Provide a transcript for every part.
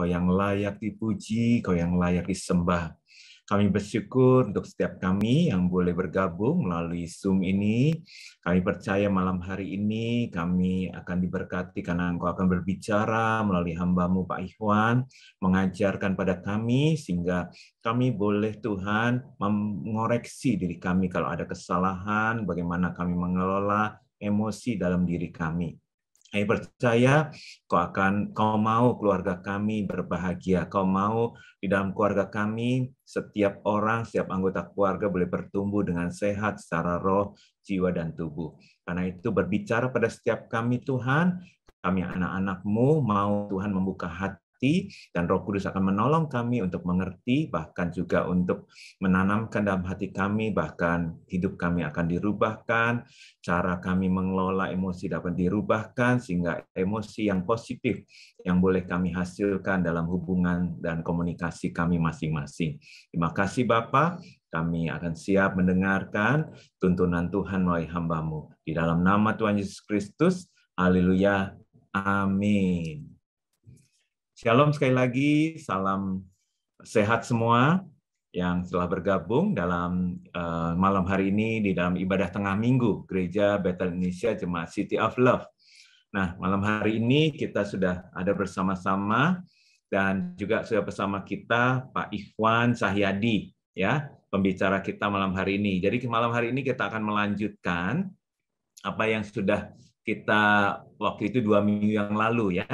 Kau yang layak dipuji, Kau yang layak disembah. Kami bersyukur untuk setiap kami yang boleh bergabung melalui Zoom ini. Kami percaya malam hari ini kami akan diberkati karena Engkau akan berbicara melalui hambamu Pak Ikhwan, mengajarkan pada kami sehingga kami boleh Tuhan mengoreksi diri kami kalau ada kesalahan, bagaimana kami mengelola emosi dalam diri kami. Kami percaya kau akan, kau mau keluarga kami berbahagia. Kau mau di dalam keluarga kami, setiap orang, setiap anggota keluarga boleh bertumbuh dengan sehat secara roh, jiwa, dan tubuh. Karena itu berbicara pada setiap kami Tuhan, kami anak-anakmu mau Tuhan membuka hati hati, dan Roh Kudus akan menolong kami untuk mengerti, bahkan juga untuk menanamkan dalam hati kami, bahkan hidup kami akan dirubahkan, cara kami mengelola emosi dapat dirubahkan, sehingga emosi yang positif yang boleh kami hasilkan dalam hubungan dan komunikasi kami masing-masing. Terima kasih Bapak, kami akan siap mendengarkan tuntunan Tuhan melalui hambamu. Di dalam nama Tuhan Yesus Kristus, haleluya, amin. Shalom sekali lagi, salam sehat semua yang telah bergabung dalam uh, malam hari ini di dalam ibadah tengah minggu Gereja Bethel Indonesia Jemaat City of Love. Nah, malam hari ini kita sudah ada bersama-sama dan juga sudah bersama kita Pak Ikhwan Sahyadi ya, pembicara kita malam hari ini. Jadi malam hari ini kita akan melanjutkan apa yang sudah kita waktu itu dua minggu yang lalu ya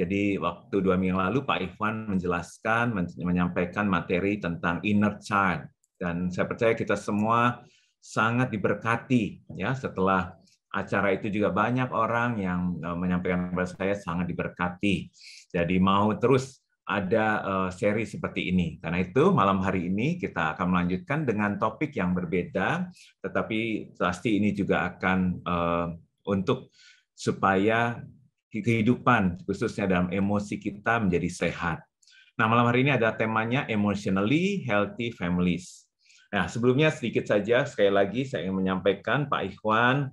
jadi waktu dua minggu lalu Pak Ikhwan menjelaskan, menyampaikan materi tentang inner child. Dan saya percaya kita semua sangat diberkati ya setelah acara itu juga banyak orang yang eh, menyampaikan kepada saya sangat diberkati. Jadi mau terus ada eh, seri seperti ini. Karena itu malam hari ini kita akan melanjutkan dengan topik yang berbeda, tetapi pasti ini juga akan eh, untuk supaya kehidupan, khususnya dalam emosi kita menjadi sehat. Nah, malam hari ini ada temanya Emotionally Healthy Families. Nah, sebelumnya sedikit saja, sekali lagi saya ingin menyampaikan Pak Ikhwan,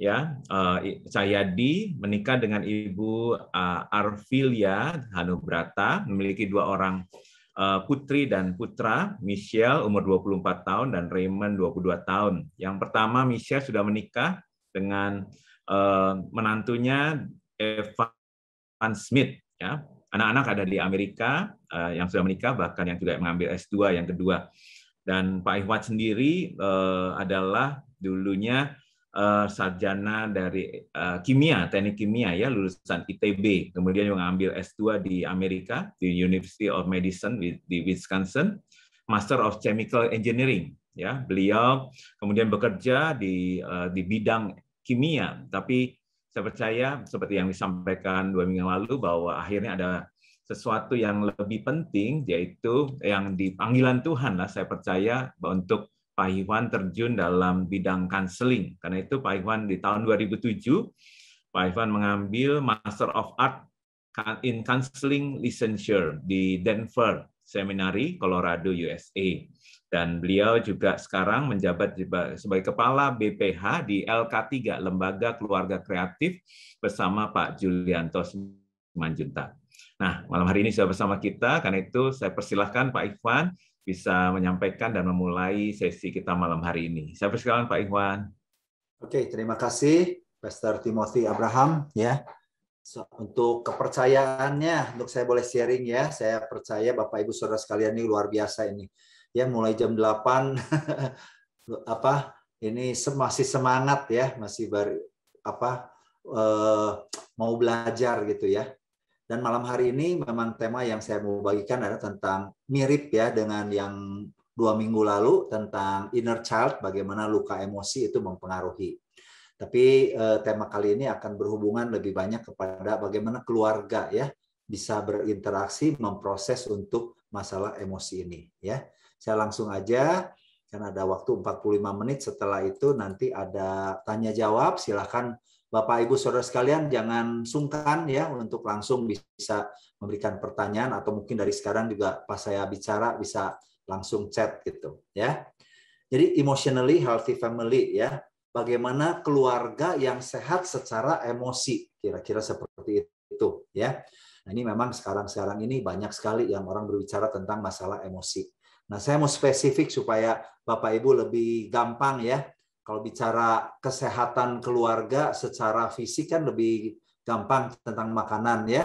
ya uh, Cahyadi menikah dengan Ibu uh, Arvilia Hanubrata, memiliki dua orang eh, putri dan putra, Michelle umur 24 tahun dan Raymond 22 tahun. Yang pertama Michelle sudah menikah dengan menantunya Evan Smith ya anak-anak ada di Amerika eh, yang sudah menikah bahkan yang juga mengambil S2 yang kedua dan Pak Ihwat sendiri eh, adalah dulunya eh, sarjana dari kimia teknik kimia ya lulusan ITB kemudian mengambil S2 di Amerika di University of Medicine di Wisconsin Master of Chemical Engineering ya beliau kemudian bekerja di di bidang kimia tapi saya percaya seperti yang disampaikan dua minggu lalu bahwa akhirnya ada sesuatu yang lebih penting yaitu yang di panggilan Tuhan lah saya percaya untuk Pak Iwan terjun dalam bidang counseling. Karena itu Pak Iwan di tahun 2007 Pak Iwan mengambil Master of Art in Counseling Licensure di Denver Seminary, Colorado, USA. Dan beliau juga sekarang menjabat sebagai Kepala BPH di LK3, Lembaga Keluarga Kreatif, bersama Pak Julianto Manjunta. Nah, malam hari ini sudah bersama kita, karena itu saya persilahkan Pak Ikhwan bisa menyampaikan dan memulai sesi kita malam hari ini. Saya persilahkan Pak Ikhwan. Oke, terima kasih Pastor Timothy Abraham ya So, untuk kepercayaannya, untuk saya boleh sharing ya, saya percaya Bapak Ibu Saudara sekalian ini luar biasa ini. Ya mulai jam 8 apa ini masih semangat ya, masih bar, apa eh, mau belajar gitu ya. Dan malam hari ini memang tema yang saya mau bagikan adalah tentang mirip ya dengan yang dua minggu lalu tentang inner child, bagaimana luka emosi itu mempengaruhi. Tapi eh, tema kali ini akan berhubungan lebih banyak kepada bagaimana keluarga ya bisa berinteraksi memproses untuk masalah emosi ini ya. Saya langsung aja karena ada waktu 45 menit setelah itu nanti ada tanya jawab silahkan Bapak Ibu Saudara sekalian jangan sungkan ya untuk langsung bisa memberikan pertanyaan atau mungkin dari sekarang juga pas saya bicara bisa langsung chat gitu ya. Jadi emotionally healthy family ya bagaimana keluarga yang sehat secara emosi, kira-kira seperti itu ya. Nah, ini memang sekarang-sekarang ini banyak sekali yang orang berbicara tentang masalah emosi. Nah, saya mau spesifik supaya Bapak Ibu lebih gampang ya. Kalau bicara kesehatan keluarga secara fisik kan lebih gampang tentang makanan ya.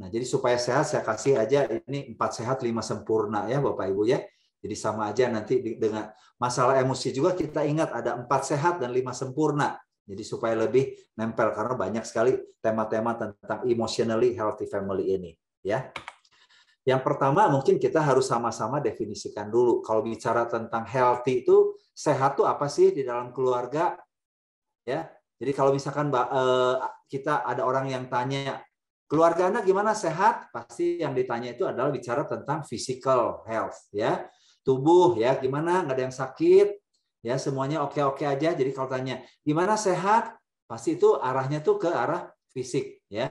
Nah, jadi supaya sehat saya kasih aja ini empat sehat lima sempurna ya Bapak Ibu ya. Jadi sama aja nanti dengan masalah emosi juga kita ingat ada empat sehat dan lima sempurna. Jadi supaya lebih nempel karena banyak sekali tema-tema tentang emotionally healthy family ini, ya. Yang pertama mungkin kita harus sama-sama definisikan dulu. Kalau bicara tentang healthy itu sehat tuh apa sih di dalam keluarga? Ya. Jadi kalau misalkan eh, kita ada orang yang tanya, "Keluarga Anda gimana sehat?" Pasti yang ditanya itu adalah bicara tentang physical health, ya tubuh ya gimana nggak ada yang sakit ya semuanya oke oke aja jadi kalau tanya gimana sehat pasti itu arahnya tuh ke arah fisik ya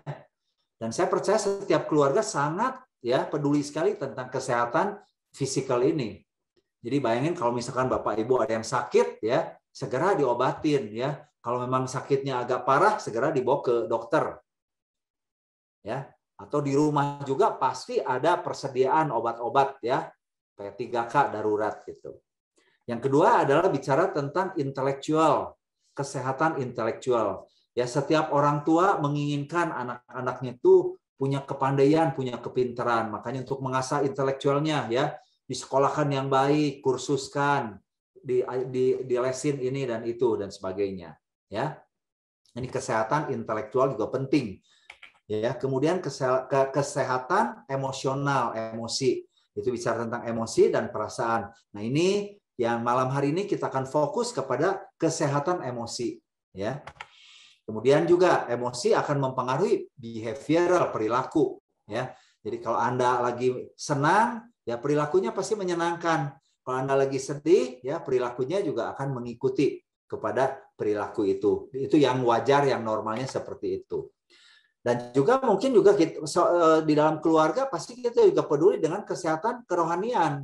dan saya percaya setiap keluarga sangat ya peduli sekali tentang kesehatan fisikal ini jadi bayangin kalau misalkan bapak ibu ada yang sakit ya segera diobatin ya kalau memang sakitnya agak parah segera dibawa ke dokter ya atau di rumah juga pasti ada persediaan obat-obat ya kayak 3K darurat gitu. Yang kedua adalah bicara tentang intelektual, kesehatan intelektual. Ya setiap orang tua menginginkan anak-anaknya itu punya kepandaian, punya kepintaran. Makanya untuk mengasah intelektualnya ya, disekolahkan yang baik, kursuskan, di, di, di lesin ini dan itu dan sebagainya. Ya, ini kesehatan intelektual juga penting. Ya, kemudian kesehatan emosional, emosi itu bicara tentang emosi dan perasaan. Nah, ini yang malam hari ini kita akan fokus kepada kesehatan emosi, ya. Kemudian juga emosi akan mempengaruhi behavioral perilaku, ya. Jadi kalau Anda lagi senang, ya perilakunya pasti menyenangkan. Kalau Anda lagi sedih, ya perilakunya juga akan mengikuti kepada perilaku itu. Itu yang wajar, yang normalnya seperti itu. Dan juga mungkin juga kita, so, eh, di dalam keluarga pasti kita juga peduli dengan kesehatan kerohanian.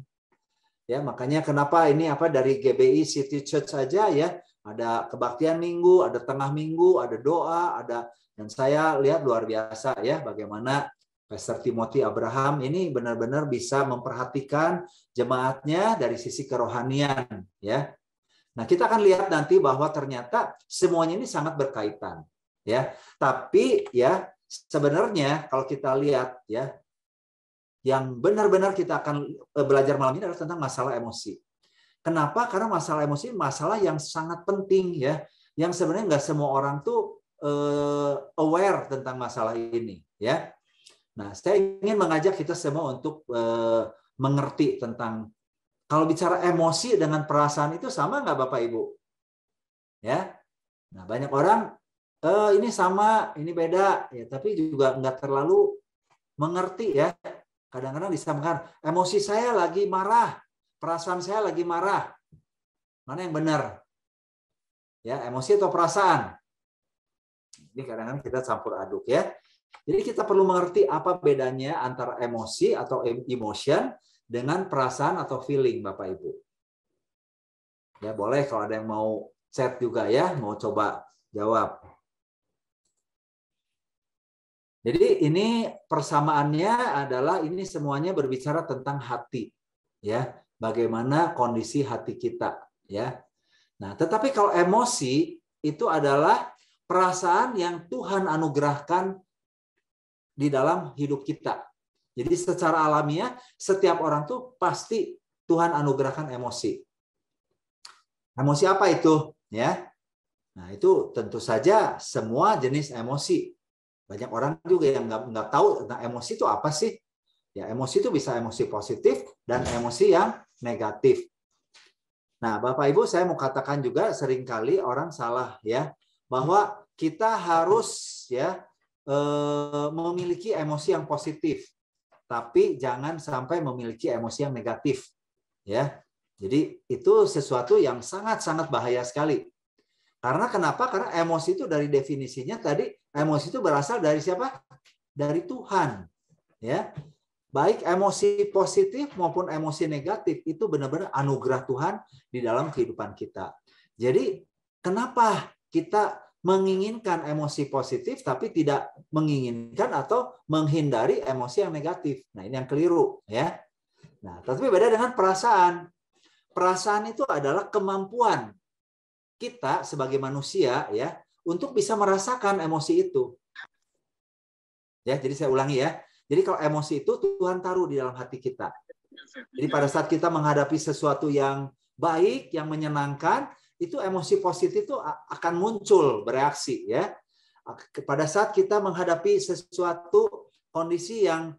Ya, makanya kenapa ini apa dari GBI City Church saja ya, ada kebaktian minggu, ada tengah minggu, ada doa, ada dan saya lihat luar biasa ya bagaimana Pastor Timothy Abraham ini benar-benar bisa memperhatikan jemaatnya dari sisi kerohanian ya. Nah, kita akan lihat nanti bahwa ternyata semuanya ini sangat berkaitan ya. Tapi ya sebenarnya kalau kita lihat ya yang benar-benar kita akan eh, belajar malam ini adalah tentang masalah emosi. Kenapa? Karena masalah emosi masalah yang sangat penting ya, yang sebenarnya nggak semua orang tuh uh, aware tentang masalah ini ya. Nah, saya ingin mengajak kita semua untuk uh, mengerti tentang kalau bicara emosi dengan perasaan itu sama nggak Bapak Ibu? Ya, nah banyak orang e, ini sama, ini beda, ya tapi juga nggak terlalu mengerti ya. Kadang-kadang disamakan, emosi saya lagi marah, perasaan saya lagi marah. Mana yang benar? Ya, emosi atau perasaan? Ini kadang-kadang kita campur aduk ya. Jadi kita perlu mengerti apa bedanya antara emosi atau emotion dengan perasaan atau feeling, Bapak Ibu. Ya boleh kalau ada yang mau chat juga ya, mau coba jawab. Jadi ini persamaannya adalah ini semuanya berbicara tentang hati, ya. Bagaimana kondisi hati kita, ya. Nah, tetapi kalau emosi itu adalah perasaan yang Tuhan anugerahkan di dalam hidup kita. Jadi secara alamiah setiap orang tuh pasti Tuhan anugerahkan emosi. Emosi apa itu, ya? Nah, itu tentu saja semua jenis emosi banyak orang juga yang nggak nggak tahu tentang emosi itu apa sih. Ya emosi itu bisa emosi positif dan emosi yang negatif. Nah, Bapak Ibu, saya mau katakan juga seringkali orang salah ya bahwa kita harus ya eh, memiliki emosi yang positif, tapi jangan sampai memiliki emosi yang negatif ya. Jadi itu sesuatu yang sangat-sangat bahaya sekali. Karena kenapa? Karena emosi itu dari definisinya tadi emosi itu berasal dari siapa? Dari Tuhan. Ya. Baik emosi positif maupun emosi negatif itu benar-benar anugerah Tuhan di dalam kehidupan kita. Jadi, kenapa kita menginginkan emosi positif tapi tidak menginginkan atau menghindari emosi yang negatif. Nah, ini yang keliru ya. Nah, tapi beda dengan perasaan. Perasaan itu adalah kemampuan kita sebagai manusia ya untuk bisa merasakan emosi itu. Ya, jadi saya ulangi ya. Jadi kalau emosi itu Tuhan taruh di dalam hati kita. Jadi pada saat kita menghadapi sesuatu yang baik, yang menyenangkan, itu emosi positif itu akan muncul bereaksi ya. Pada saat kita menghadapi sesuatu kondisi yang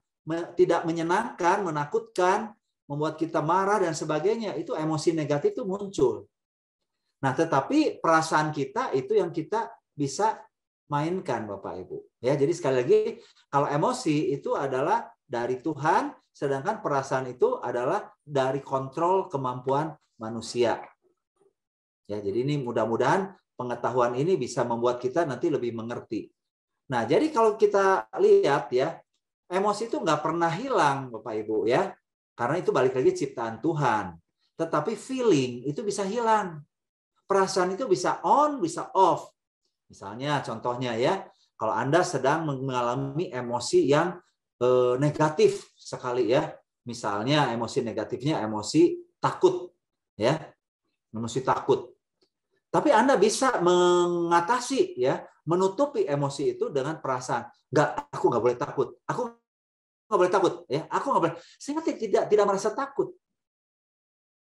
tidak menyenangkan, menakutkan, membuat kita marah dan sebagainya, itu emosi negatif itu muncul. Nah, tetapi perasaan kita itu yang kita bisa mainkan Bapak Ibu. Ya, jadi sekali lagi kalau emosi itu adalah dari Tuhan, sedangkan perasaan itu adalah dari kontrol kemampuan manusia. Ya, jadi ini mudah-mudahan pengetahuan ini bisa membuat kita nanti lebih mengerti. Nah, jadi kalau kita lihat ya, emosi itu nggak pernah hilang, Bapak Ibu ya, karena itu balik lagi ciptaan Tuhan. Tetapi feeling itu bisa hilang perasaan itu bisa on, bisa off. Misalnya contohnya ya, kalau Anda sedang mengalami emosi yang eh, negatif sekali ya. Misalnya emosi negatifnya emosi takut ya. Emosi takut. Tapi Anda bisa mengatasi ya, menutupi emosi itu dengan perasaan. Enggak, aku nggak boleh takut. Aku nggak boleh takut ya. Aku nggak boleh. Sehingga tidak tidak merasa takut.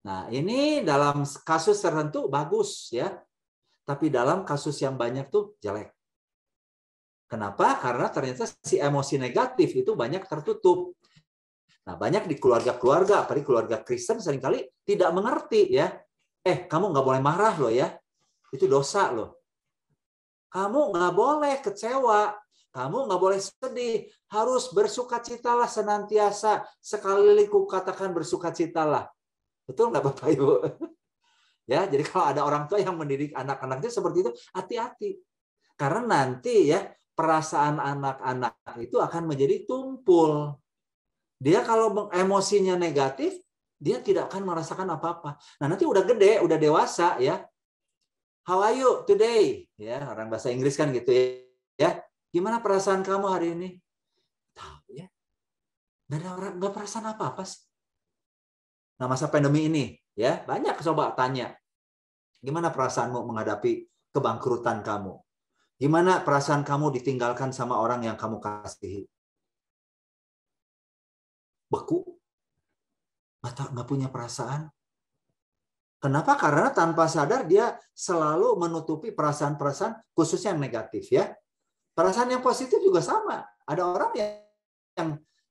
Nah, ini dalam kasus tertentu bagus ya. Tapi dalam kasus yang banyak tuh jelek. Kenapa? Karena ternyata si emosi negatif itu banyak tertutup. Nah, banyak di keluarga-keluarga, apalagi keluarga Kristen seringkali tidak mengerti ya. Eh, kamu nggak boleh marah loh ya. Itu dosa loh. Kamu nggak boleh kecewa. Kamu nggak boleh sedih. Harus bersukacitalah senantiasa. Sekali liku katakan bersukacitalah. Betul nggak Bapak Ibu? ya, jadi kalau ada orang tua yang mendidik anak-anaknya seperti itu, hati-hati. Karena nanti ya perasaan anak-anak itu akan menjadi tumpul. Dia kalau emosinya negatif, dia tidak akan merasakan apa-apa. Nah, nanti udah gede, udah dewasa ya. How are you today? Ya, orang bahasa Inggris kan gitu ya. Ya, gimana perasaan kamu hari ini? Tahu ya. Gak ada orang, gak perasaan apa-apa sih Nah, masa pandemi ini, ya, banyak coba tanya. Gimana perasaanmu menghadapi kebangkrutan kamu? Gimana perasaan kamu ditinggalkan sama orang yang kamu kasihi? Beku? Mata nggak punya perasaan? Kenapa? Karena tanpa sadar dia selalu menutupi perasaan-perasaan khususnya yang negatif ya. Perasaan yang positif juga sama. Ada orang yang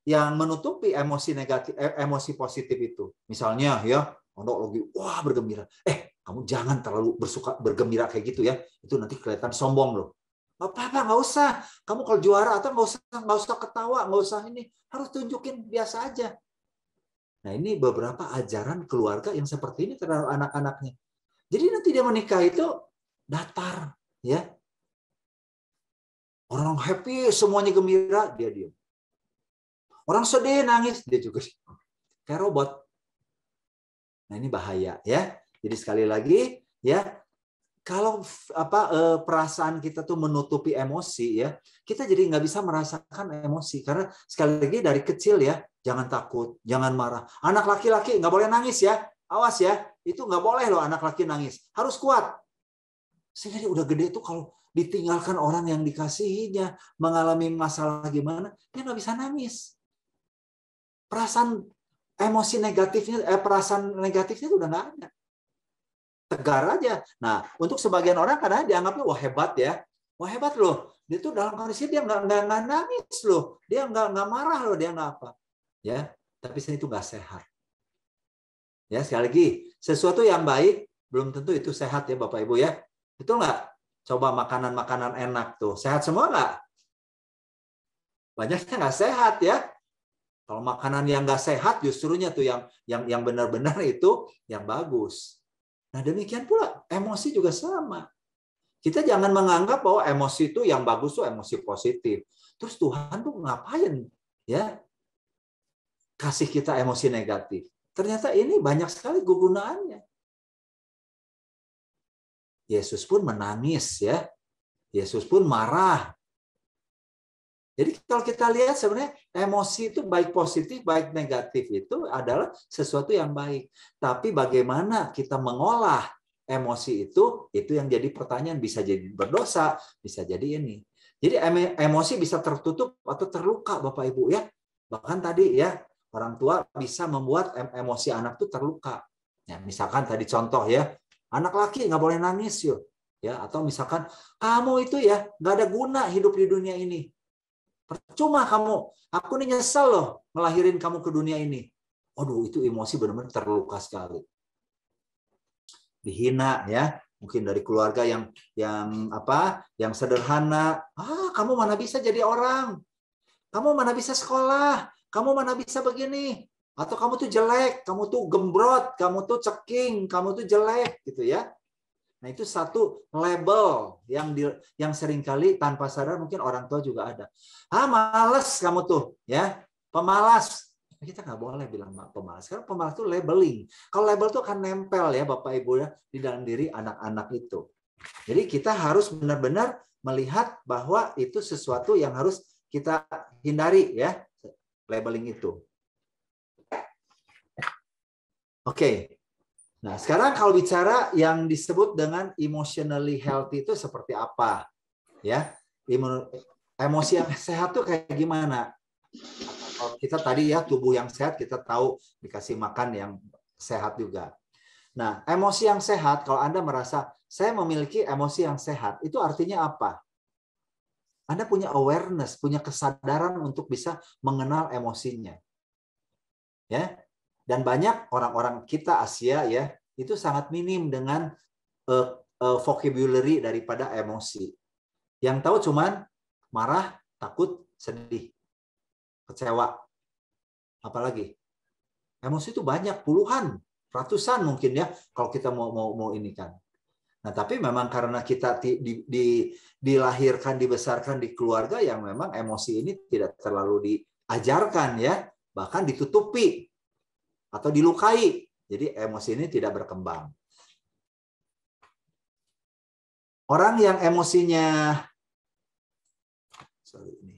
yang menutupi emosi negatif eh, emosi positif itu. Misalnya ya, untuk lagi wah bergembira. Eh, kamu jangan terlalu bersuka bergembira kayak gitu ya. Itu nanti kelihatan sombong loh. nggak apa-apa, nggak usah. Kamu kalau juara atau nggak usah nggak usah ketawa, nggak usah ini. Harus tunjukin biasa aja. Nah ini beberapa ajaran keluarga yang seperti ini terhadap anak-anaknya. Jadi nanti dia menikah itu datar, ya. Orang happy, semuanya gembira, dia diam. Orang sedih, nangis, dia juga kayak robot. Nah ini bahaya ya. Jadi sekali lagi ya kalau apa eh, perasaan kita tuh menutupi emosi ya, kita jadi nggak bisa merasakan emosi karena sekali lagi dari kecil ya jangan takut, jangan marah. Anak laki-laki nggak boleh nangis ya, awas ya, itu nggak boleh loh anak laki nangis, harus kuat. Sehingga dia udah gede tuh kalau ditinggalkan orang yang dikasihinya mengalami masalah gimana, dia nggak bisa nangis perasaan emosi negatifnya, eh, perasaan negatifnya itu udah nggak ada. Tegar aja. Nah, untuk sebagian orang karena dianggapnya wah hebat ya, wah hebat loh. Dia tuh dalam kondisi dia nggak nggak, nangis loh, dia nggak nggak marah loh, dia nggak apa. Ya, tapi sini itu nggak sehat. Ya sekali lagi, sesuatu yang baik belum tentu itu sehat ya Bapak Ibu ya. Betul nggak? Coba makanan-makanan enak tuh. Sehat semua nggak? Banyaknya nggak sehat ya. Kalau makanan yang nggak sehat justrunya tuh yang yang yang benar-benar itu yang bagus. Nah demikian pula emosi juga sama. Kita jangan menganggap bahwa emosi itu yang bagus tuh emosi positif. Terus Tuhan tuh ngapain ya kasih kita emosi negatif? Ternyata ini banyak sekali kegunaannya. Yesus pun menangis ya. Yesus pun marah jadi kalau kita lihat sebenarnya emosi itu baik positif, baik negatif itu adalah sesuatu yang baik. Tapi bagaimana kita mengolah emosi itu, itu yang jadi pertanyaan. Bisa jadi berdosa, bisa jadi ini. Jadi emosi bisa tertutup atau terluka Bapak Ibu ya. Bahkan tadi ya, orang tua bisa membuat emosi anak itu terluka. Ya, misalkan tadi contoh ya, anak laki nggak boleh nangis yuk. Ya, atau misalkan kamu itu ya nggak ada guna hidup di dunia ini Percuma kamu. Aku nih nyesel loh melahirin kamu ke dunia ini. Aduh, itu emosi benar-benar terluka sekali. Dihina ya, mungkin dari keluarga yang yang apa? Yang sederhana. Ah, kamu mana bisa jadi orang? Kamu mana bisa sekolah? Kamu mana bisa begini? Atau kamu tuh jelek, kamu tuh gembrot, kamu tuh ceking, kamu tuh jelek gitu ya. Nah, itu satu label yang di, yang seringkali tanpa sadar mungkin orang tua juga ada. Ah, malas kamu tuh, ya. Pemalas. Nah, kita nggak boleh bilang pemalas. Karena pemalas itu labeling. Kalau label itu akan nempel ya Bapak Ibu ya di dalam diri anak-anak itu. Jadi kita harus benar-benar melihat bahwa itu sesuatu yang harus kita hindari ya labeling itu. Oke. Nah, sekarang kalau bicara yang disebut dengan emotionally healthy itu seperti apa? Ya, emosi yang sehat itu kayak gimana? kita tadi ya tubuh yang sehat kita tahu dikasih makan yang sehat juga. Nah, emosi yang sehat kalau Anda merasa saya memiliki emosi yang sehat, itu artinya apa? Anda punya awareness, punya kesadaran untuk bisa mengenal emosinya. Ya, dan banyak orang-orang kita Asia ya itu sangat minim dengan uh, uh, vocabulary daripada emosi. Yang tahu cuman marah, takut, sedih, kecewa. Apalagi emosi itu banyak puluhan, ratusan mungkin ya kalau kita mau mau mau ini kan. Nah, tapi memang karena kita di, di, di, dilahirkan, dibesarkan di keluarga yang memang emosi ini tidak terlalu diajarkan ya, bahkan ditutupi atau dilukai. Jadi emosi ini tidak berkembang. Orang yang emosinya sorry ini.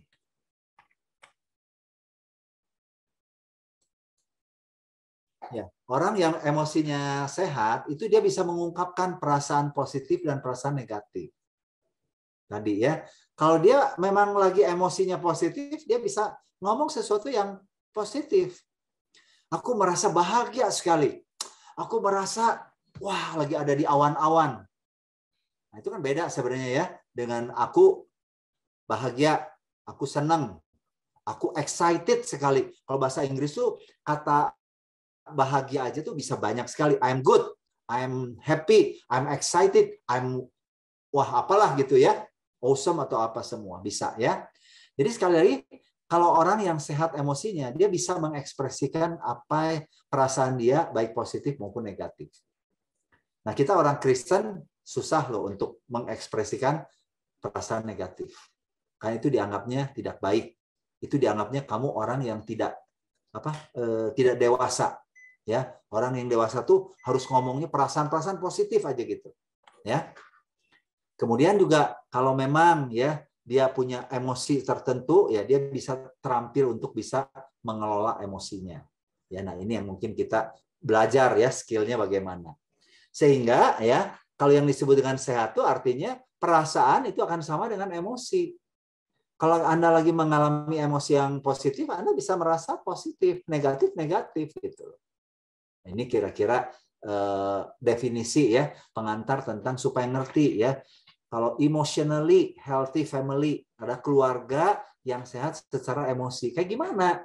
Ya, orang yang emosinya sehat itu dia bisa mengungkapkan perasaan positif dan perasaan negatif. Tadi ya, kalau dia memang lagi emosinya positif, dia bisa ngomong sesuatu yang positif. Aku merasa bahagia sekali. Aku merasa wah lagi ada di awan-awan. Nah, itu kan beda sebenarnya ya dengan aku bahagia, aku senang, aku excited sekali. Kalau bahasa Inggris tuh kata bahagia aja tuh bisa banyak sekali. I'm good, I'm happy, I'm excited, I'm wah apalah gitu ya. Awesome atau apa semua bisa ya. Jadi sekali lagi kalau orang yang sehat emosinya, dia bisa mengekspresikan apa perasaan dia, baik positif maupun negatif. Nah, kita orang Kristen susah loh untuk mengekspresikan perasaan negatif. Karena itu dianggapnya tidak baik. Itu dianggapnya kamu orang yang tidak apa e, tidak dewasa ya orang yang dewasa tuh harus ngomongnya perasaan-perasaan positif aja gitu ya kemudian juga kalau memang ya dia punya emosi tertentu ya dia bisa terampil untuk bisa mengelola emosinya ya nah ini yang mungkin kita belajar ya skillnya bagaimana sehingga ya kalau yang disebut dengan sehat itu artinya perasaan itu akan sama dengan emosi kalau anda lagi mengalami emosi yang positif anda bisa merasa positif negatif negatif gitu ini kira-kira eh, definisi ya pengantar tentang supaya ngerti ya kalau emotionally healthy family, ada keluarga yang sehat secara emosi. Kayak gimana?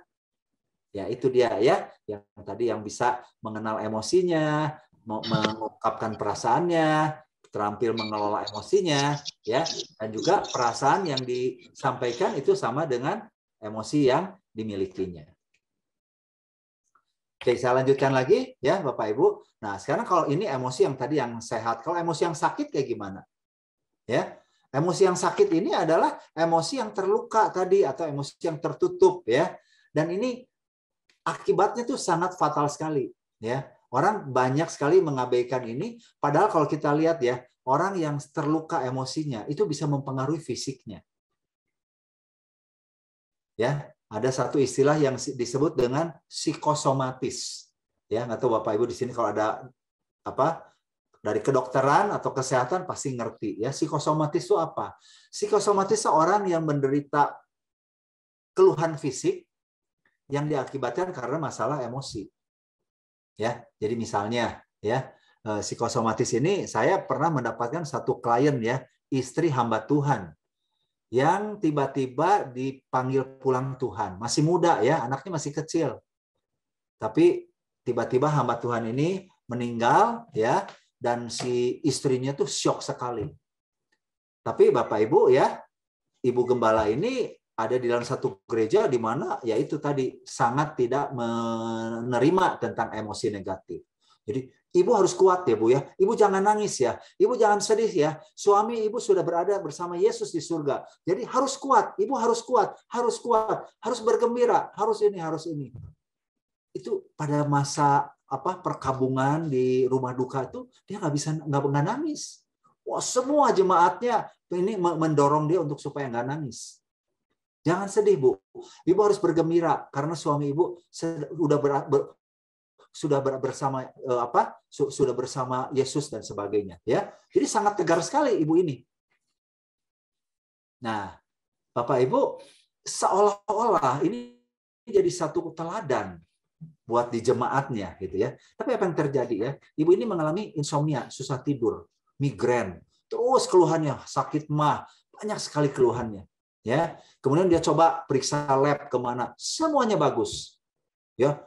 Ya itu dia ya, yang tadi yang bisa mengenal emosinya, mengungkapkan perasaannya, terampil mengelola emosinya ya dan juga perasaan yang disampaikan itu sama dengan emosi yang dimilikinya. Oke, saya lanjutkan lagi ya Bapak Ibu. Nah, sekarang kalau ini emosi yang tadi yang sehat, kalau emosi yang sakit kayak gimana? ya. Emosi yang sakit ini adalah emosi yang terluka tadi atau emosi yang tertutup ya. Dan ini akibatnya tuh sangat fatal sekali ya. Orang banyak sekali mengabaikan ini padahal kalau kita lihat ya, orang yang terluka emosinya itu bisa mempengaruhi fisiknya. Ya, ada satu istilah yang disebut dengan psikosomatis. Ya, nggak Bapak Ibu di sini kalau ada apa dari kedokteran atau kesehatan pasti ngerti ya psikosomatis itu apa psikosomatis seorang yang menderita keluhan fisik yang diakibatkan karena masalah emosi ya jadi misalnya ya eh, psikosomatis ini saya pernah mendapatkan satu klien ya istri hamba Tuhan yang tiba-tiba dipanggil pulang Tuhan masih muda ya anaknya masih kecil tapi tiba-tiba hamba Tuhan ini meninggal ya dan si istrinya tuh shock sekali. Tapi Bapak Ibu ya, Ibu Gembala ini ada di dalam satu gereja di mana yaitu tadi sangat tidak menerima tentang emosi negatif. Jadi ibu harus kuat ya Bu ya. Ibu jangan nangis ya. Ibu jangan sedih ya. Suami ibu sudah berada bersama Yesus di surga. Jadi harus kuat. Ibu harus kuat, harus kuat, harus bergembira, harus ini, harus ini. Itu pada masa apa perkabungan di rumah duka itu dia nggak bisa nggak nangis. Wah semua jemaatnya ini mendorong dia untuk supaya nggak nangis. Jangan sedih bu, ibu harus bergembira karena suami ibu sudah ber, ber, sudah ber, bersama e, apa sudah bersama Yesus dan sebagainya ya. Jadi sangat tegar sekali ibu ini. Nah, Bapak Ibu seolah-olah ini jadi satu teladan buat di jemaatnya gitu ya. Tapi apa yang terjadi ya? Ibu ini mengalami insomnia, susah tidur, migrain, terus keluhannya sakit mah, banyak sekali keluhannya. Ya, kemudian dia coba periksa lab kemana, semuanya bagus. Ya,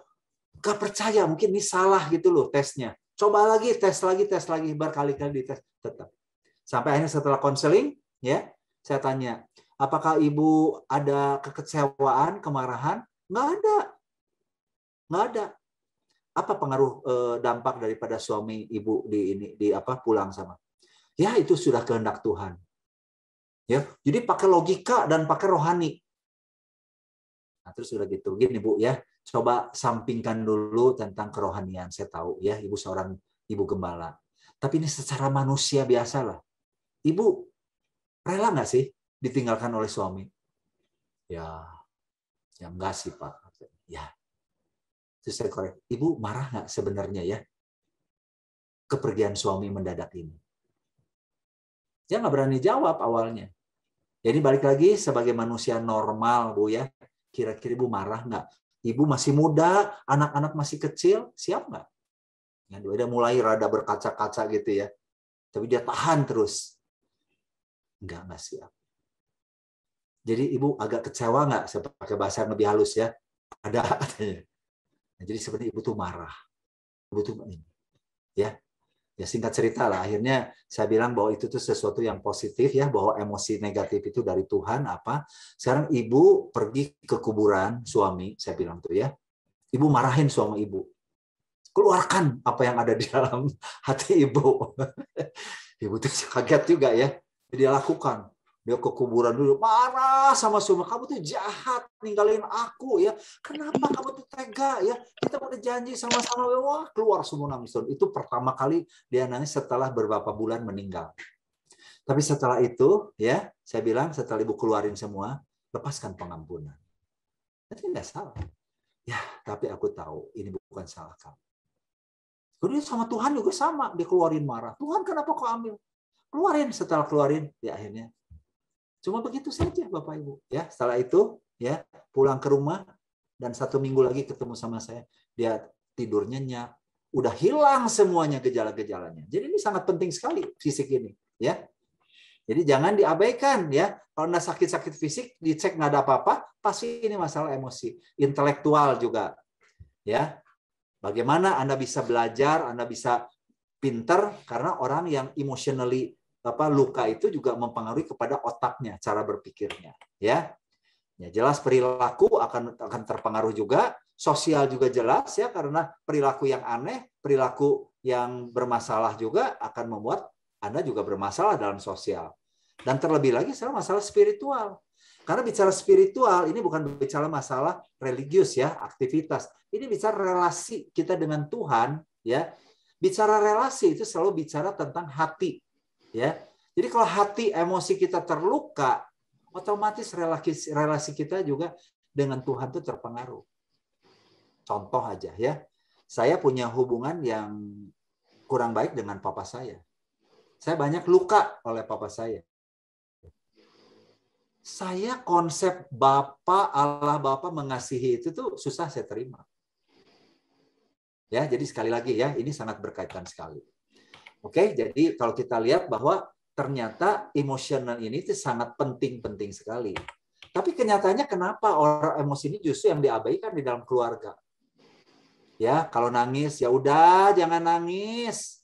gak percaya mungkin ini salah gitu loh tesnya. Coba lagi tes lagi tes lagi berkali-kali tes tetap. Sampai akhirnya setelah konseling, ya, saya tanya, apakah ibu ada kekecewaan, kemarahan? Nggak ada nggak ada apa pengaruh eh, dampak daripada suami ibu di ini di apa pulang sama ya itu sudah kehendak Tuhan ya jadi pakai logika dan pakai rohani nah, terus sudah gitu gini bu ya coba sampingkan dulu tentang kerohanian saya tahu ya ibu seorang ibu gembala tapi ini secara manusia biasalah ibu rela nggak sih ditinggalkan oleh suami ya ya enggak sih pak ya Terus saya korek, ibu marah nggak sebenarnya ya kepergian suami mendadak ini? Dia nggak berani jawab awalnya. Jadi balik lagi sebagai manusia normal bu ya, kira-kira ibu marah nggak? Ibu masih muda, anak-anak masih kecil, siap nggak? Ya, dia mulai rada berkaca-kaca gitu ya. Tapi dia tahan terus. nggak nggak siap. Jadi ibu agak kecewa nggak? Saya pakai bahasa yang lebih halus ya. Ada katanya. Nah, jadi sebenarnya ibu tuh marah. Ibu tuh ini. Ya. Ya singkat cerita lah akhirnya saya bilang bahwa itu tuh sesuatu yang positif ya bahwa emosi negatif itu dari Tuhan apa. Sekarang ibu pergi ke kuburan suami, saya bilang tuh ya. Ibu marahin suami ibu. Keluarkan apa yang ada di dalam hati ibu. ibu tuh kaget juga ya. Dia lakukan dia ke kuburan dulu marah sama semua kamu tuh jahat ninggalin aku ya kenapa kamu tuh tega ya kita udah janji sama-sama wah keluar semua nangis itu pertama kali dia nangis setelah beberapa bulan meninggal tapi setelah itu ya saya bilang setelah ibu keluarin semua lepaskan pengampunan itu nggak salah ya tapi aku tahu ini bukan salah kamu Kemudian sama Tuhan juga sama, dikeluarin marah. Tuhan kenapa kau ambil? Keluarin, setelah keluarin, ya akhirnya Cuma begitu saja Bapak Ibu. Ya, setelah itu ya pulang ke rumah dan satu minggu lagi ketemu sama saya, dia tidur nyenyak, udah hilang semuanya gejala-gejalanya. Jadi ini sangat penting sekali fisik ini, ya. Jadi jangan diabaikan ya. Kalau anda sakit-sakit fisik dicek nggak ada apa-apa, pasti ini masalah emosi, intelektual juga, ya. Bagaimana anda bisa belajar, anda bisa pinter karena orang yang emotionally apa luka itu juga mempengaruhi kepada otaknya cara berpikirnya ya ya jelas perilaku akan akan terpengaruh juga sosial juga jelas ya karena perilaku yang aneh perilaku yang bermasalah juga akan membuat anda juga bermasalah dalam sosial dan terlebih lagi sekarang masalah spiritual karena bicara spiritual ini bukan bicara masalah religius ya aktivitas ini bicara relasi kita dengan Tuhan ya bicara relasi itu selalu bicara tentang hati ya. Jadi kalau hati emosi kita terluka, otomatis relasi relasi kita juga dengan Tuhan itu terpengaruh. Contoh aja ya. Saya punya hubungan yang kurang baik dengan papa saya. Saya banyak luka oleh papa saya. Saya konsep Bapa Allah Bapa mengasihi itu tuh susah saya terima. Ya, jadi sekali lagi ya, ini sangat berkaitan sekali. Oke, jadi kalau kita lihat bahwa ternyata emosional ini itu sangat penting-penting sekali. Tapi kenyataannya kenapa orang emosi ini justru yang diabaikan di dalam keluarga? Ya, kalau nangis ya udah jangan nangis.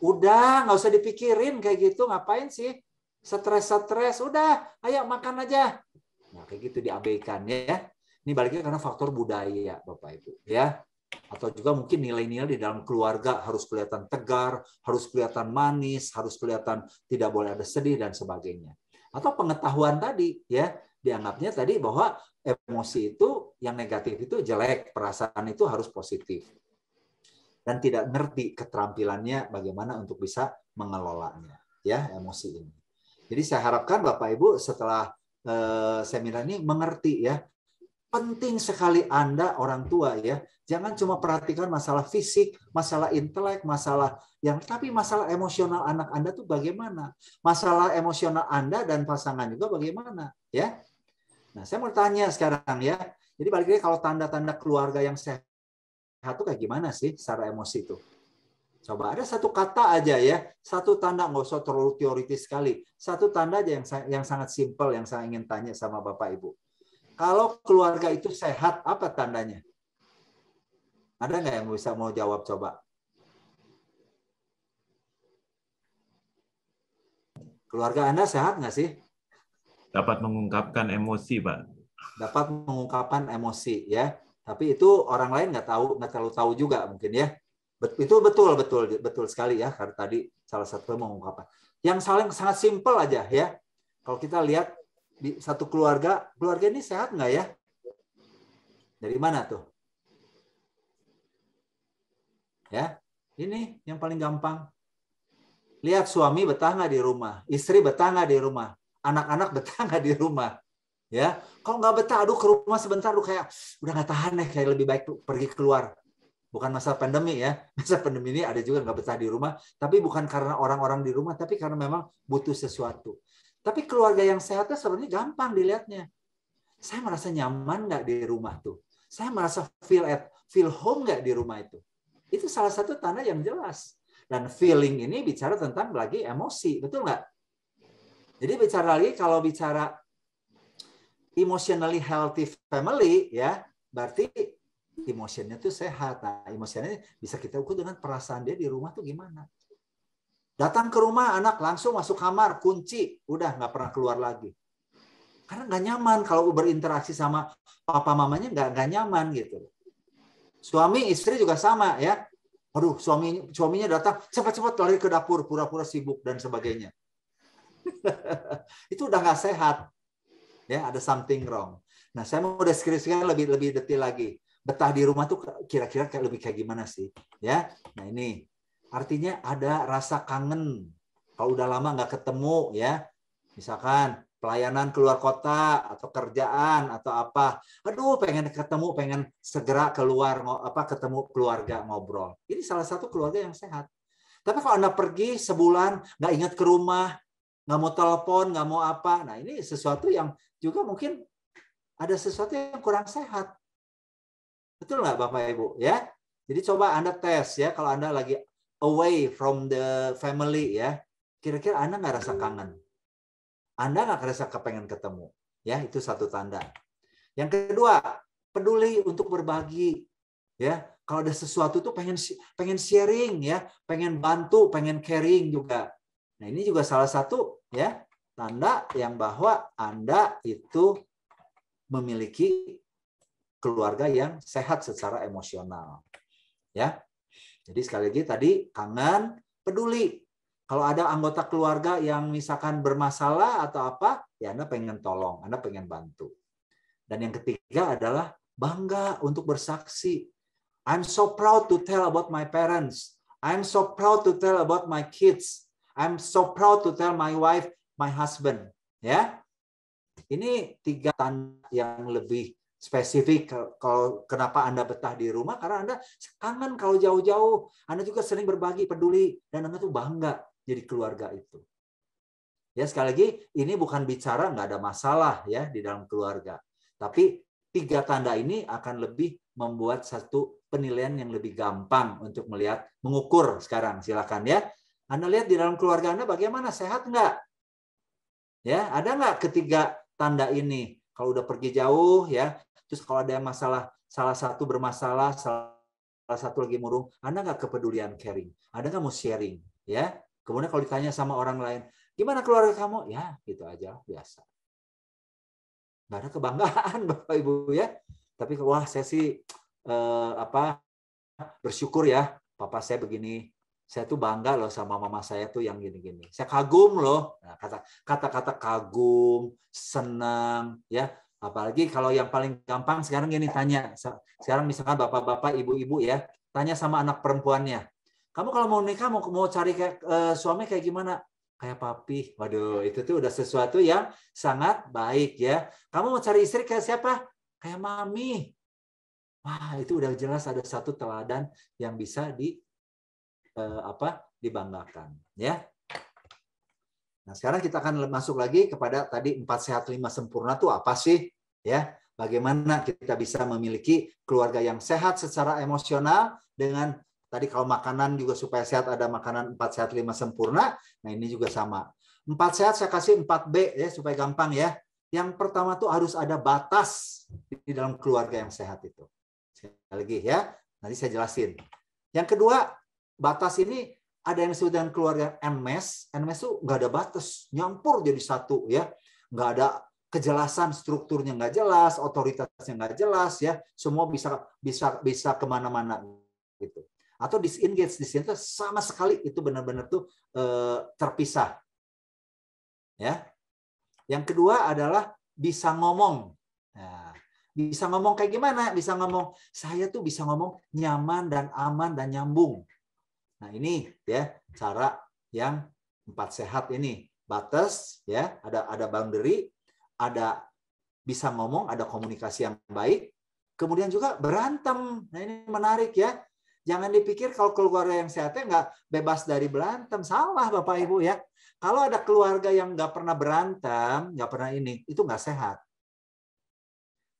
Udah nggak usah dipikirin kayak gitu ngapain sih? Stres-stres udah ayo makan aja. Nah, kayak gitu diabaikan ya. Ini baliknya karena faktor budaya Bapak Ibu ya atau juga mungkin nilai-nilai di dalam keluarga harus kelihatan tegar, harus kelihatan manis, harus kelihatan tidak boleh ada sedih dan sebagainya. Atau pengetahuan tadi ya, dianggapnya tadi bahwa emosi itu yang negatif itu jelek, perasaan itu harus positif. Dan tidak ngerti keterampilannya bagaimana untuk bisa mengelolanya ya emosi ini. Jadi saya harapkan Bapak Ibu setelah eh, seminar ini mengerti ya penting sekali Anda orang tua ya. Jangan cuma perhatikan masalah fisik, masalah intelek, masalah yang tapi masalah emosional anak Anda tuh bagaimana? Masalah emosional Anda dan pasangan juga bagaimana, ya? Nah, saya mau tanya sekarang ya. Jadi balik lagi kalau tanda-tanda keluarga yang sehat tuh kayak gimana sih secara emosi itu? Coba ada satu kata aja ya, satu tanda nggak usah terlalu teoritis sekali. Satu tanda aja yang yang sangat simpel yang saya ingin tanya sama Bapak Ibu. Kalau keluarga itu sehat, apa tandanya? Ada nggak yang bisa mau jawab coba? Keluarga Anda sehat nggak sih? Dapat mengungkapkan emosi, Pak. Dapat mengungkapkan emosi, ya. Tapi itu orang lain nggak tahu, nggak terlalu tahu juga mungkin ya. Itu betul, betul, betul sekali ya. Karena tadi salah satu mengungkapkan. Yang saling sangat simpel aja ya. Kalau kita lihat di satu keluarga, keluarga ini sehat nggak ya? Dari mana tuh? Ya, ini yang paling gampang. Lihat suami betah nggak di rumah, istri betah nggak di rumah, anak-anak betah nggak di rumah. Ya, kalau nggak betah, aduh ke rumah sebentar, lu kayak udah nggak tahan deh, kayak lebih baik tuh pergi keluar bukan masa pandemi ya. Masa pandemi ini ada juga nggak betah di rumah, tapi bukan karena orang-orang di rumah, tapi karena memang butuh sesuatu. Tapi keluarga yang sehat itu sebenarnya gampang dilihatnya. Saya merasa nyaman nggak di rumah tuh? Saya merasa feel at feel home nggak di rumah itu? Itu salah satu tanda yang jelas. Dan feeling ini bicara tentang lagi emosi, betul nggak? Jadi bicara lagi kalau bicara emotionally healthy family ya, berarti emosinya tuh sehat. Nah, emosinya bisa kita ukur dengan perasaan dia di rumah tuh gimana. Datang ke rumah anak langsung masuk kamar, kunci, udah nggak pernah keluar lagi. Karena nggak nyaman kalau berinteraksi sama papa mamanya nggak nggak nyaman gitu. Suami istri juga sama ya. Aduh, suami suaminya datang cepat-cepat lari ke dapur, pura-pura sibuk dan sebagainya. itu udah nggak sehat. Ya, ada something wrong. Nah, saya mau deskripsikan lebih lebih detail lagi. Betah di rumah tuh kira-kira kayak lebih kayak gimana sih? Ya. Nah, ini Artinya ada rasa kangen. Kalau udah lama nggak ketemu ya, misalkan pelayanan keluar kota atau kerjaan atau apa, aduh pengen ketemu, pengen segera keluar apa ketemu keluarga ngobrol. Ini salah satu keluarga yang sehat. Tapi kalau anda pergi sebulan nggak ingat ke rumah, nggak mau telepon, nggak mau apa, nah ini sesuatu yang juga mungkin ada sesuatu yang kurang sehat. Betul nggak Bapak Ibu? Ya, jadi coba Anda tes ya kalau Anda lagi away from the family ya, kira-kira Anda nggak rasa kangen? Anda nggak rasa kepengen ketemu? Ya, itu satu tanda. Yang kedua, peduli untuk berbagi. Ya, kalau ada sesuatu tuh pengen pengen sharing ya, pengen bantu, pengen caring juga. Nah, ini juga salah satu ya tanda yang bahwa Anda itu memiliki keluarga yang sehat secara emosional. Ya. Jadi sekali lagi tadi kangen, peduli. Kalau ada anggota keluarga yang misalkan bermasalah atau apa, ya Anda pengen tolong, Anda pengen bantu. Dan yang ketiga adalah bangga untuk bersaksi. I'm so proud to tell about my parents. I'm so proud to tell about my kids. I'm so proud to tell my wife, my husband. Ya, ini tiga tanda yang lebih spesifik kalau kenapa Anda betah di rumah karena Anda kangen kalau jauh-jauh. Anda juga sering berbagi, peduli dan Anda tuh bangga jadi keluarga itu. Ya sekali lagi ini bukan bicara nggak ada masalah ya di dalam keluarga. Tapi tiga tanda ini akan lebih membuat satu penilaian yang lebih gampang untuk melihat mengukur sekarang silakan ya. Anda lihat di dalam keluarga Anda bagaimana sehat nggak? Ya, ada nggak ketiga tanda ini? Kalau udah pergi jauh ya, Terus kalau ada masalah salah satu bermasalah, salah satu lagi murung, Anda nggak kepedulian caring, Anda nggak mau sharing, ya. Kemudian kalau ditanya sama orang lain, gimana keluarga kamu? Ya, gitu aja, biasa. Nggak ada kebanggaan, Bapak Ibu ya. Tapi wah, saya sih eh, apa bersyukur ya, papa saya begini, saya tuh bangga loh sama mama saya tuh yang gini-gini. Saya kagum loh. Nah, kata-kata kagum, senang, ya Apalagi kalau yang paling gampang sekarang gini tanya. Sekarang misalkan bapak-bapak, ibu-ibu ya, tanya sama anak perempuannya. Kamu kalau mau nikah mau mau cari kayak, suami kayak gimana? Kayak papi. Waduh, itu tuh udah sesuatu yang sangat baik ya. Kamu mau cari istri kayak siapa? Kayak mami. Wah, itu udah jelas ada satu teladan yang bisa di eh, apa? dibanggakan ya. Nah, sekarang kita akan masuk lagi kepada tadi empat sehat lima sempurna itu apa sih? Ya, bagaimana kita bisa memiliki keluarga yang sehat secara emosional dengan tadi kalau makanan juga supaya sehat ada makanan empat sehat lima sempurna. Nah, ini juga sama. Empat sehat saya kasih 4 B ya supaya gampang ya. Yang pertama tuh harus ada batas di dalam keluarga yang sehat itu. Sekali lagi ya, nanti saya jelasin. Yang kedua, batas ini ada yang disebut dengan keluarga NMES. NMES itu nggak ada batas, nyampur jadi satu ya. Nggak ada kejelasan strukturnya nggak jelas, otoritasnya nggak jelas ya. Semua bisa bisa bisa kemana-mana gitu. Atau disengage di sini sama sekali itu benar-benar tuh eh, terpisah. Ya. Yang kedua adalah bisa ngomong. Nah, bisa ngomong kayak gimana? Bisa ngomong saya tuh bisa ngomong nyaman dan aman dan nyambung Nah, ini ya cara yang empat sehat ini. Batas ya, ada ada boundary, ada bisa ngomong, ada komunikasi yang baik, kemudian juga berantem. Nah, ini menarik ya. Jangan dipikir kalau keluarga yang sehatnya nggak bebas dari berantem. Salah Bapak Ibu ya. Kalau ada keluarga yang nggak pernah berantem, nggak pernah ini, itu nggak sehat.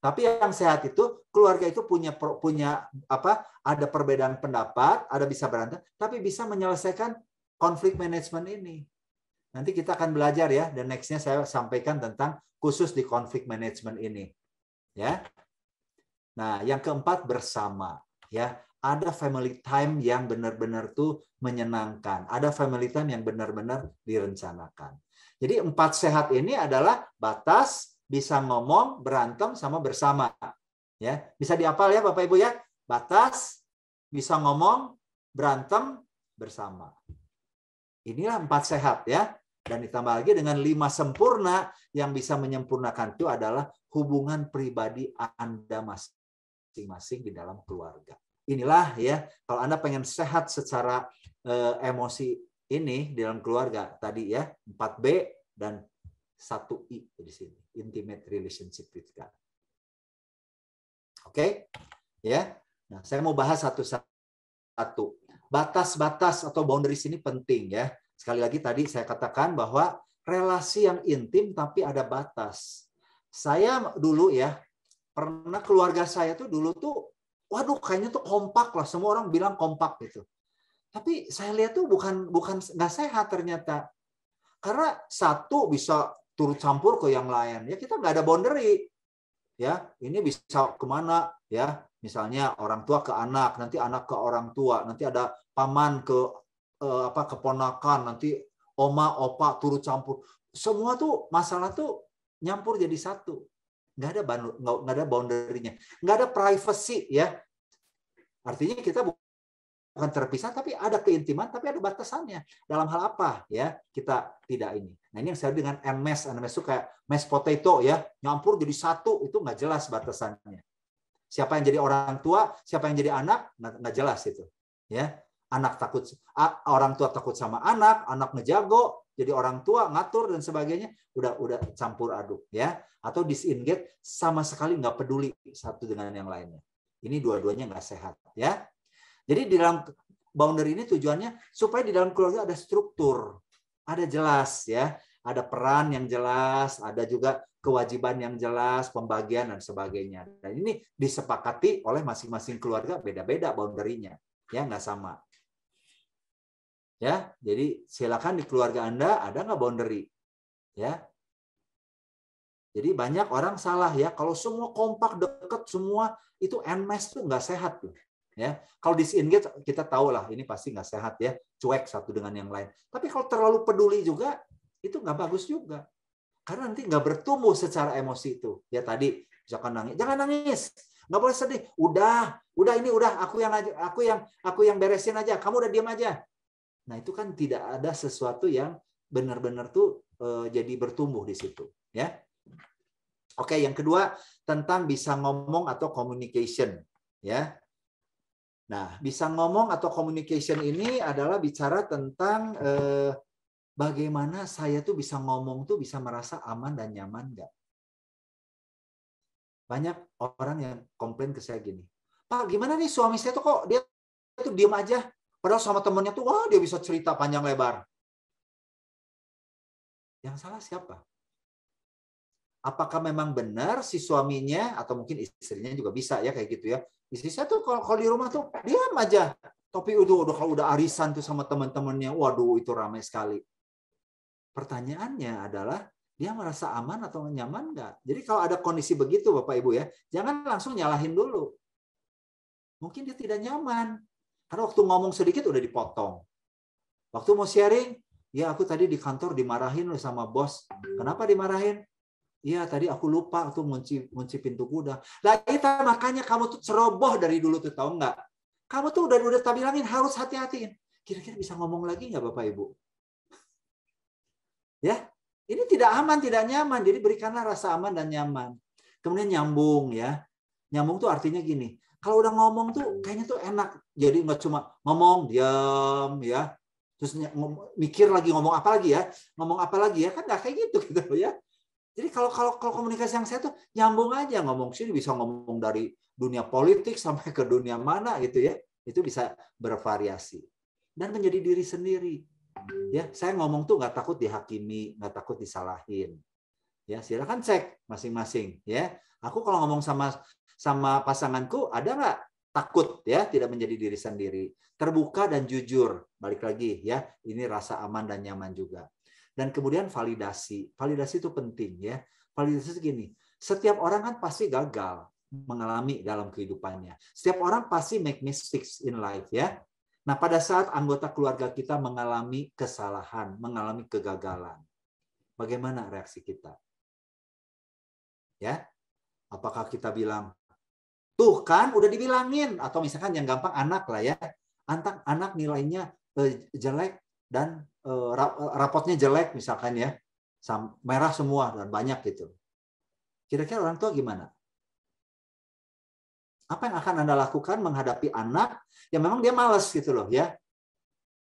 Tapi yang sehat itu keluarga itu punya punya apa? Ada perbedaan pendapat, ada bisa berantem, tapi bisa menyelesaikan konflik manajemen ini. Nanti kita akan belajar ya dan nextnya saya sampaikan tentang khusus di konflik manajemen ini. Ya. Nah, yang keempat bersama ya. Ada family time yang benar-benar tuh menyenangkan. Ada family time yang benar-benar direncanakan. Jadi empat sehat ini adalah batas, bisa ngomong, berantem sama bersama. Ya, bisa diapal ya Bapak Ibu ya. Batas, bisa ngomong, berantem, bersama. Inilah empat sehat ya. Dan ditambah lagi dengan lima sempurna yang bisa menyempurnakan itu adalah hubungan pribadi Anda masing-masing di dalam keluarga. Inilah ya, kalau Anda pengen sehat secara e, emosi ini di dalam keluarga tadi ya, 4B dan satu i di sini intimate relationship with God. Kan. Oke, okay? ya. Nah, saya mau bahas satu-satu. Batas-batas atau boundaries ini penting ya. Sekali lagi tadi saya katakan bahwa relasi yang intim tapi ada batas. Saya dulu ya pernah keluarga saya tuh dulu tuh, waduh kayaknya tuh kompak lah. Semua orang bilang kompak gitu. Tapi saya lihat tuh bukan bukan nggak sehat ternyata. Karena satu bisa turut campur ke yang lain ya kita nggak ada boundary ya ini bisa kemana ya misalnya orang tua ke anak nanti anak ke orang tua nanti ada paman ke eh, apa keponakan nanti oma opa turut campur semua tuh masalah tuh nyampur jadi satu nggak ada nggak ada boundary-nya nggak ada privacy ya artinya kita bukan terpisah tapi ada keintiman tapi ada batasannya dalam hal apa ya kita tidak ini nah ini yang saya dengan MS MS itu kayak mes potato ya nyampur jadi satu itu nggak jelas batasannya siapa yang jadi orang tua siapa yang jadi anak nggak jelas itu ya anak takut orang tua takut sama anak anak ngejago jadi orang tua ngatur dan sebagainya udah udah campur aduk ya atau disengage sama sekali nggak peduli satu dengan yang lainnya ini dua-duanya nggak sehat ya jadi di dalam boundary ini tujuannya supaya di dalam keluarga ada struktur, ada jelas ya, ada peran yang jelas, ada juga kewajiban yang jelas, pembagian dan sebagainya. Dan ini disepakati oleh masing-masing keluarga beda-beda boundary-nya, ya nggak sama. Ya, jadi silakan di keluarga Anda ada nggak boundary? Ya. Jadi banyak orang salah ya kalau semua kompak deket semua itu enmes tuh nggak sehat tuh ya kalau disengage kita tahu lah ini pasti nggak sehat ya cuek satu dengan yang lain tapi kalau terlalu peduli juga itu nggak bagus juga karena nanti nggak bertumbuh secara emosi itu ya tadi misalkan nangis jangan nangis nggak boleh sedih udah udah ini udah aku yang aku yang aku yang beresin aja kamu udah diam aja nah itu kan tidak ada sesuatu yang benar-benar tuh e, jadi bertumbuh di situ ya oke yang kedua tentang bisa ngomong atau communication ya Nah, bisa ngomong atau communication ini adalah bicara tentang eh, bagaimana saya tuh bisa ngomong tuh bisa merasa aman dan nyaman nggak? Banyak orang yang komplain ke saya gini, Pak gimana nih suami saya tuh kok dia tuh diem aja, padahal sama temennya tuh wah dia bisa cerita panjang lebar. Yang salah siapa? apakah memang benar si suaminya atau mungkin istrinya juga bisa ya kayak gitu ya. Istri saya tuh kalau, kalau di rumah tuh diam aja. Tapi udah, udah kalau udah arisan tuh sama teman-temannya, waduh itu ramai sekali. Pertanyaannya adalah dia merasa aman atau nyaman nggak? Jadi kalau ada kondisi begitu Bapak Ibu ya, jangan langsung nyalahin dulu. Mungkin dia tidak nyaman. Karena waktu ngomong sedikit udah dipotong. Waktu mau sharing, ya aku tadi di kantor dimarahin sama bos. Kenapa dimarahin? Iya tadi aku lupa tuh ngunci ngunci pintu kuda. Lah itu makanya kamu tuh ceroboh dari dulu tuh tau nggak? Kamu tuh udah udah tak bilangin harus hati-hatiin. Kira-kira bisa ngomong lagi nggak bapak ibu? Ya, ini tidak aman, tidak nyaman. Jadi berikanlah rasa aman dan nyaman. Kemudian nyambung ya. Nyambung tuh artinya gini. Kalau udah ngomong tuh kayaknya tuh enak. Jadi nggak cuma ngomong diam ya. Terus mikir lagi ngomong apa lagi ya? Ngomong apa lagi ya? Kan nggak kayak gitu gitu ya jadi kalau kalau kalau komunikasi yang saya tuh nyambung aja ngomong sini bisa ngomong dari dunia politik sampai ke dunia mana gitu ya. Itu bisa bervariasi dan menjadi diri sendiri. Ya, saya ngomong tuh nggak takut dihakimi, nggak takut disalahin. Ya, silakan cek masing-masing ya. Aku kalau ngomong sama sama pasanganku ada nggak takut ya tidak menjadi diri sendiri terbuka dan jujur balik lagi ya ini rasa aman dan nyaman juga dan kemudian validasi. Validasi itu penting ya. Validasi segini setiap orang kan pasti gagal mengalami dalam kehidupannya. Setiap orang pasti make mistakes in life ya. Nah, pada saat anggota keluarga kita mengalami kesalahan, mengalami kegagalan, bagaimana reaksi kita? Ya. Apakah kita bilang, "Tuh kan udah dibilangin" atau misalkan yang gampang anak lah ya. Anak anak nilainya eh, jelek dan Eh, eh, rapotnya jelek misalkan ya, merah semua dan banyak gitu. Kira-kira orang tua gimana? Apa yang akan Anda lakukan menghadapi anak yang memang dia males gitu loh ya?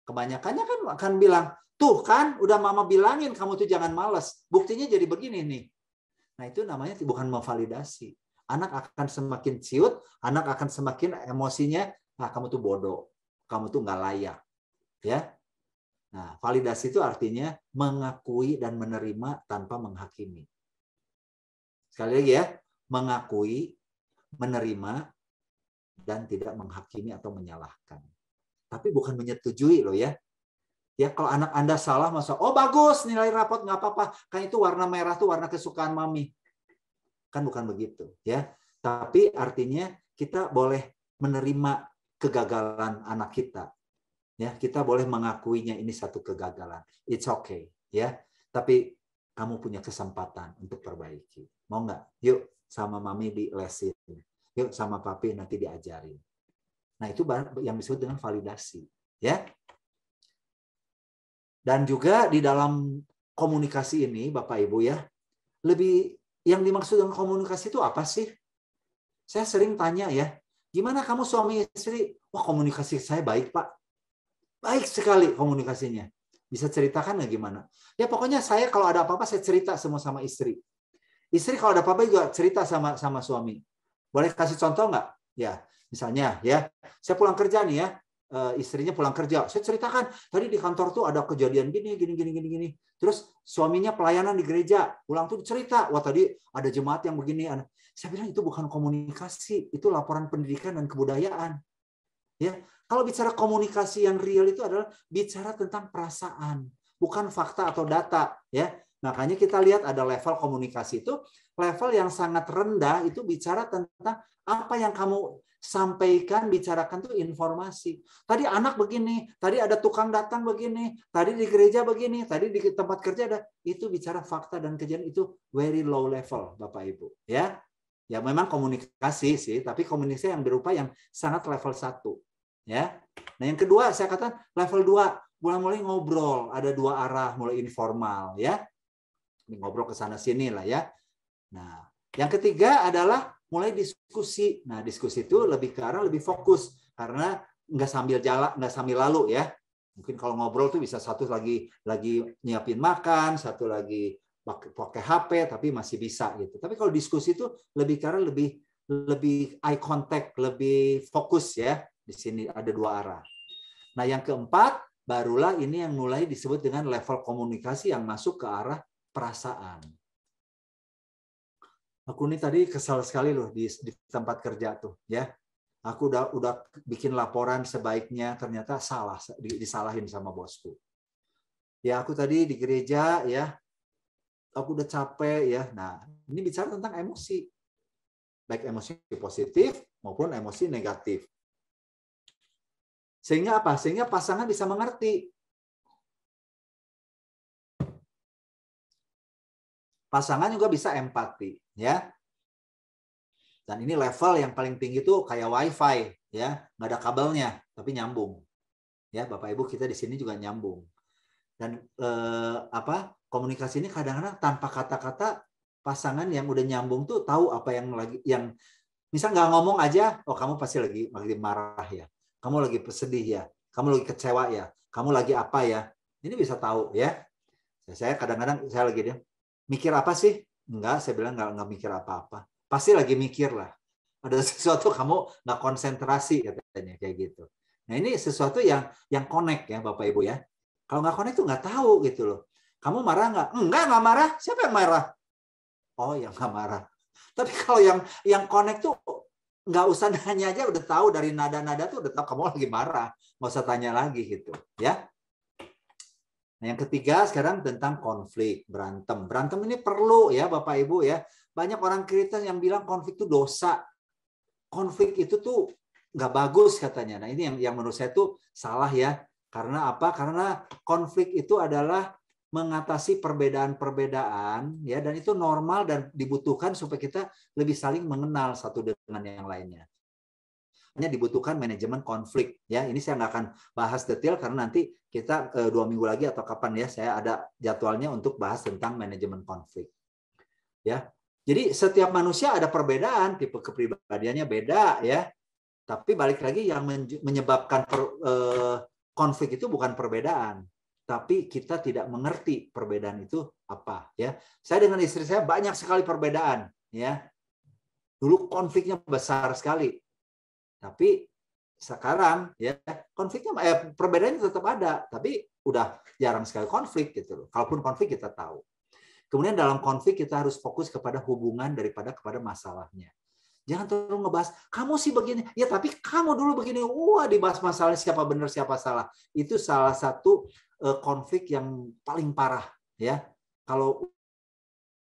Kebanyakannya kan akan bilang, tuh kan udah mama bilangin kamu tuh jangan males. Buktinya jadi begini nih. Nah itu namanya bukan memvalidasi. Anak akan semakin ciut, anak akan semakin emosinya, ah kamu tuh bodoh, kamu tuh nggak layak. Ya, Nah, validasi itu artinya mengakui dan menerima tanpa menghakimi. Sekali lagi ya, mengakui, menerima, dan tidak menghakimi atau menyalahkan. Tapi bukan menyetujui loh ya. Ya kalau anak Anda salah masa, oh bagus nilai rapot nggak apa-apa. Kan itu warna merah tuh warna kesukaan mami. Kan bukan begitu ya. Tapi artinya kita boleh menerima kegagalan anak kita Ya, kita boleh mengakuinya ini satu kegagalan. It's okay, ya. Tapi kamu punya kesempatan untuk perbaiki. Mau nggak? Yuk sama mami di lesin. Yuk sama papi nanti diajarin. Nah, itu yang disebut dengan validasi, ya. Dan juga di dalam komunikasi ini, Bapak Ibu ya, lebih yang dimaksud dengan komunikasi itu apa sih? Saya sering tanya ya, gimana kamu suami istri? Wah komunikasi saya baik pak. Baik sekali komunikasinya. Bisa ceritakan nggak gimana? Ya pokoknya saya kalau ada apa-apa saya cerita semua sama istri. Istri kalau ada apa-apa juga cerita sama sama suami. Boleh kasih contoh nggak? Ya, misalnya ya, saya pulang kerja nih ya, eh, istrinya pulang kerja. Saya ceritakan tadi di kantor tuh ada kejadian gini, gini, gini, gini, gini. Terus suaminya pelayanan di gereja, pulang tuh cerita, wah tadi ada jemaat yang begini. Saya bilang itu bukan komunikasi, itu laporan pendidikan dan kebudayaan. Ya, kalau bicara komunikasi yang real itu adalah bicara tentang perasaan, bukan fakta atau data, ya. Makanya kita lihat ada level komunikasi itu, level yang sangat rendah itu bicara tentang apa yang kamu sampaikan, bicarakan itu informasi. Tadi anak begini, tadi ada tukang datang begini, tadi di gereja begini, tadi di tempat kerja ada. Itu bicara fakta dan kejadian itu very low level, Bapak Ibu, ya. Ya memang komunikasi sih, tapi komunikasi yang berupa yang sangat level satu ya. Nah, yang kedua saya katakan level 2 mulai-mulai ngobrol, ada dua arah, mulai informal ya. Ngobrol ke sana sini lah ya. Nah, yang ketiga adalah mulai diskusi. Nah, diskusi itu lebih ke arah lebih fokus karena nggak sambil jalan, nggak sambil lalu ya. Mungkin kalau ngobrol tuh bisa satu lagi lagi nyiapin makan, satu lagi pakai HP tapi masih bisa gitu. Tapi kalau diskusi itu lebih karena lebih lebih eye contact, lebih fokus ya. Di sini ada dua arah. Nah, yang keempat barulah ini yang mulai disebut dengan level komunikasi yang masuk ke arah perasaan. Aku ini tadi kesal sekali loh di, di tempat kerja tuh, ya. Aku udah udah bikin laporan sebaiknya ternyata salah disalahin sama bosku. Ya aku tadi di gereja ya aku udah capek ya. Nah, ini bicara tentang emosi. Baik emosi positif maupun emosi negatif. Sehingga apa? Sehingga pasangan bisa mengerti. Pasangan juga bisa empati, ya. Dan ini level yang paling tinggi tuh kayak WiFi, ya, nggak ada kabelnya, tapi nyambung. Ya, Bapak Ibu kita di sini juga nyambung. Dan eh, apa? Komunikasi ini kadang-kadang tanpa kata-kata pasangan yang udah nyambung tuh tahu apa yang lagi yang misal nggak ngomong aja, oh kamu pasti lagi lagi marah ya. Kamu lagi sedih ya? Kamu lagi kecewa ya? Kamu lagi apa ya? Ini bisa tahu ya. Saya kadang-kadang saya lagi dia mikir apa sih? Enggak, saya bilang enggak, enggak mikir apa-apa. Pasti lagi mikir lah. Ada sesuatu kamu nggak konsentrasi katanya kayak gitu. Nah ini sesuatu yang yang connect ya Bapak Ibu ya. Kalau nggak connect tuh nggak tahu gitu loh. Kamu marah nggak? Enggak nggak marah. Siapa yang marah? Oh yang nggak marah. Tapi kalau yang yang connect tuh nggak usah nanya aja udah tahu dari nada-nada tuh udah tahu kamu lagi marah nggak usah tanya lagi gitu ya nah, yang ketiga sekarang tentang konflik berantem berantem ini perlu ya bapak ibu ya banyak orang Kristen yang bilang konflik itu dosa konflik itu tuh nggak bagus katanya nah ini yang yang menurut saya tuh salah ya karena apa karena konflik itu adalah mengatasi perbedaan-perbedaan ya dan itu normal dan dibutuhkan supaya kita lebih saling mengenal satu dengan yang lainnya. Hanya dibutuhkan manajemen konflik ya. Ini saya nggak akan bahas detail karena nanti kita e, dua minggu lagi atau kapan ya saya ada jadwalnya untuk bahas tentang manajemen konflik. Ya. Jadi setiap manusia ada perbedaan, tipe kepribadiannya beda ya. Tapi balik lagi yang menyebabkan per, e, konflik itu bukan perbedaan, tapi kita tidak mengerti perbedaan itu apa ya. Saya dengan istri saya banyak sekali perbedaan ya. Dulu konfliknya besar sekali. Tapi sekarang ya konfliknya eh, perbedaannya tetap ada, tapi udah jarang sekali konflik gitu loh. Kalaupun konflik kita tahu. Kemudian dalam konflik kita harus fokus kepada hubungan daripada kepada masalahnya. Jangan terlalu ngebahas, kamu sih begini. Ya tapi kamu dulu begini. Wah dibahas masalah siapa benar siapa salah. Itu salah satu eh, konflik yang paling parah. ya Kalau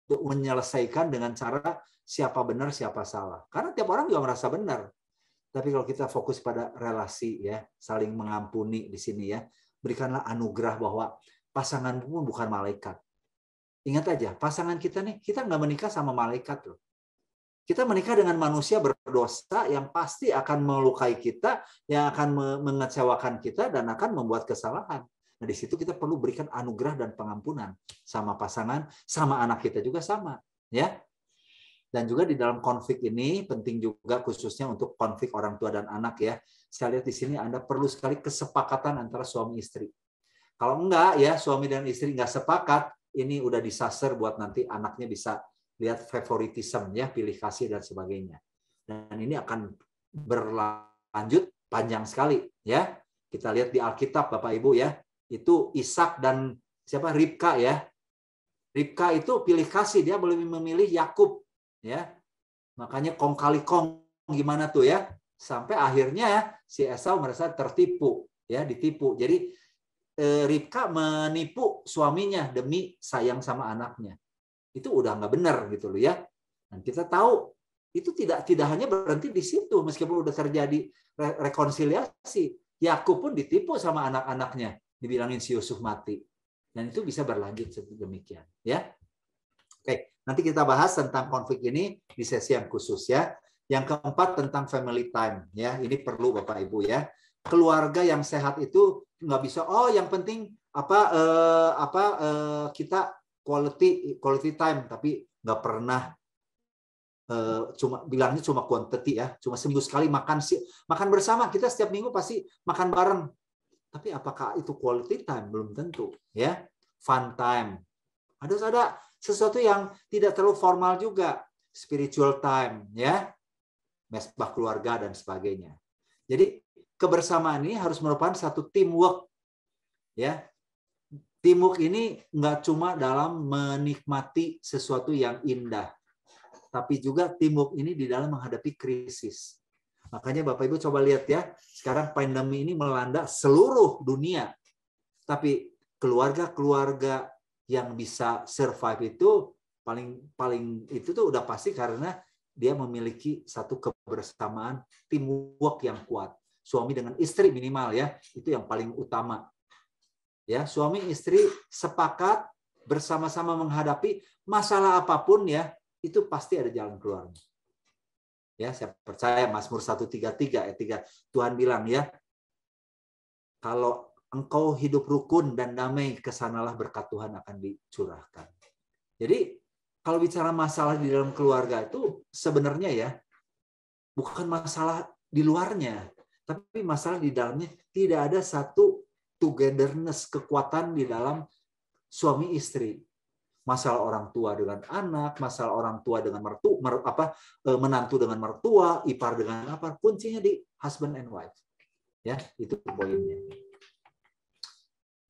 menyelesaikan dengan cara siapa benar siapa salah. Karena tiap orang juga merasa benar. Tapi kalau kita fokus pada relasi ya, saling mengampuni di sini ya. Berikanlah anugerah bahwa pasangan pun bukan malaikat. Ingat aja, pasangan kita nih, kita nggak menikah sama malaikat loh kita menikah dengan manusia berdosa yang pasti akan melukai kita, yang akan mengecewakan kita, dan akan membuat kesalahan. Nah, di situ kita perlu berikan anugerah dan pengampunan sama pasangan, sama anak kita juga sama, ya. Dan juga di dalam konflik ini penting juga khususnya untuk konflik orang tua dan anak ya. Saya lihat di sini Anda perlu sekali kesepakatan antara suami istri. Kalau enggak ya suami dan istri enggak sepakat, ini udah disaster buat nanti anaknya bisa lihat favoritismnya, pilih kasih dan sebagainya. Dan ini akan berlanjut panjang sekali ya. Kita lihat di Alkitab Bapak Ibu ya, itu Ishak dan siapa Ribka ya. Ribka itu pilih kasih dia lebih memilih Yakub ya. Makanya kong kali kong gimana tuh ya? Sampai akhirnya si Esau merasa tertipu ya, ditipu. Jadi eh, Ribka menipu suaminya demi sayang sama anaknya itu udah nggak benar gitu loh ya. Dan kita tahu itu tidak tidak hanya berhenti di situ meskipun udah terjadi re rekonsiliasi. Yakub pun ditipu sama anak-anaknya, dibilangin si Yusuf mati. Dan itu bisa berlanjut demikian, ya. Oke, nanti kita bahas tentang konflik ini di sesi yang khusus ya. Yang keempat tentang family time ya. Ini perlu Bapak Ibu ya. Keluarga yang sehat itu nggak bisa oh yang penting apa eh, apa eh, kita quality quality time tapi nggak pernah Uh, cuma bilangnya cuma quantity ya, cuma seminggu sekali makan si makan bersama kita setiap minggu pasti makan bareng. Tapi apakah itu quality time belum tentu ya, fun time. ada ada sesuatu yang tidak terlalu formal juga, spiritual time ya, mesbah keluarga dan sebagainya. Jadi kebersamaan ini harus merupakan satu teamwork ya, Timuk ini nggak cuma dalam menikmati sesuatu yang indah, tapi juga timuk ini di dalam menghadapi krisis. Makanya Bapak Ibu coba lihat ya, sekarang pandemi ini melanda seluruh dunia. Tapi keluarga-keluarga yang bisa survive itu paling paling itu tuh udah pasti karena dia memiliki satu kebersamaan teamwork yang kuat. Suami dengan istri minimal ya, itu yang paling utama ya suami istri sepakat bersama-sama menghadapi masalah apapun ya itu pasti ada jalan keluarnya ya saya percaya Mas Mazmur 133 ayat 3 Tuhan bilang ya kalau engkau hidup rukun dan damai kesanalah berkat Tuhan akan dicurahkan jadi kalau bicara masalah di dalam keluarga itu sebenarnya ya bukan masalah di luarnya tapi masalah di dalamnya tidak ada satu togetherness, kekuatan di dalam suami istri. Masalah orang tua dengan anak, masalah orang tua dengan mertu, mer, apa e, menantu dengan mertua, ipar dengan apa, kuncinya di husband and wife. Ya, itu poinnya.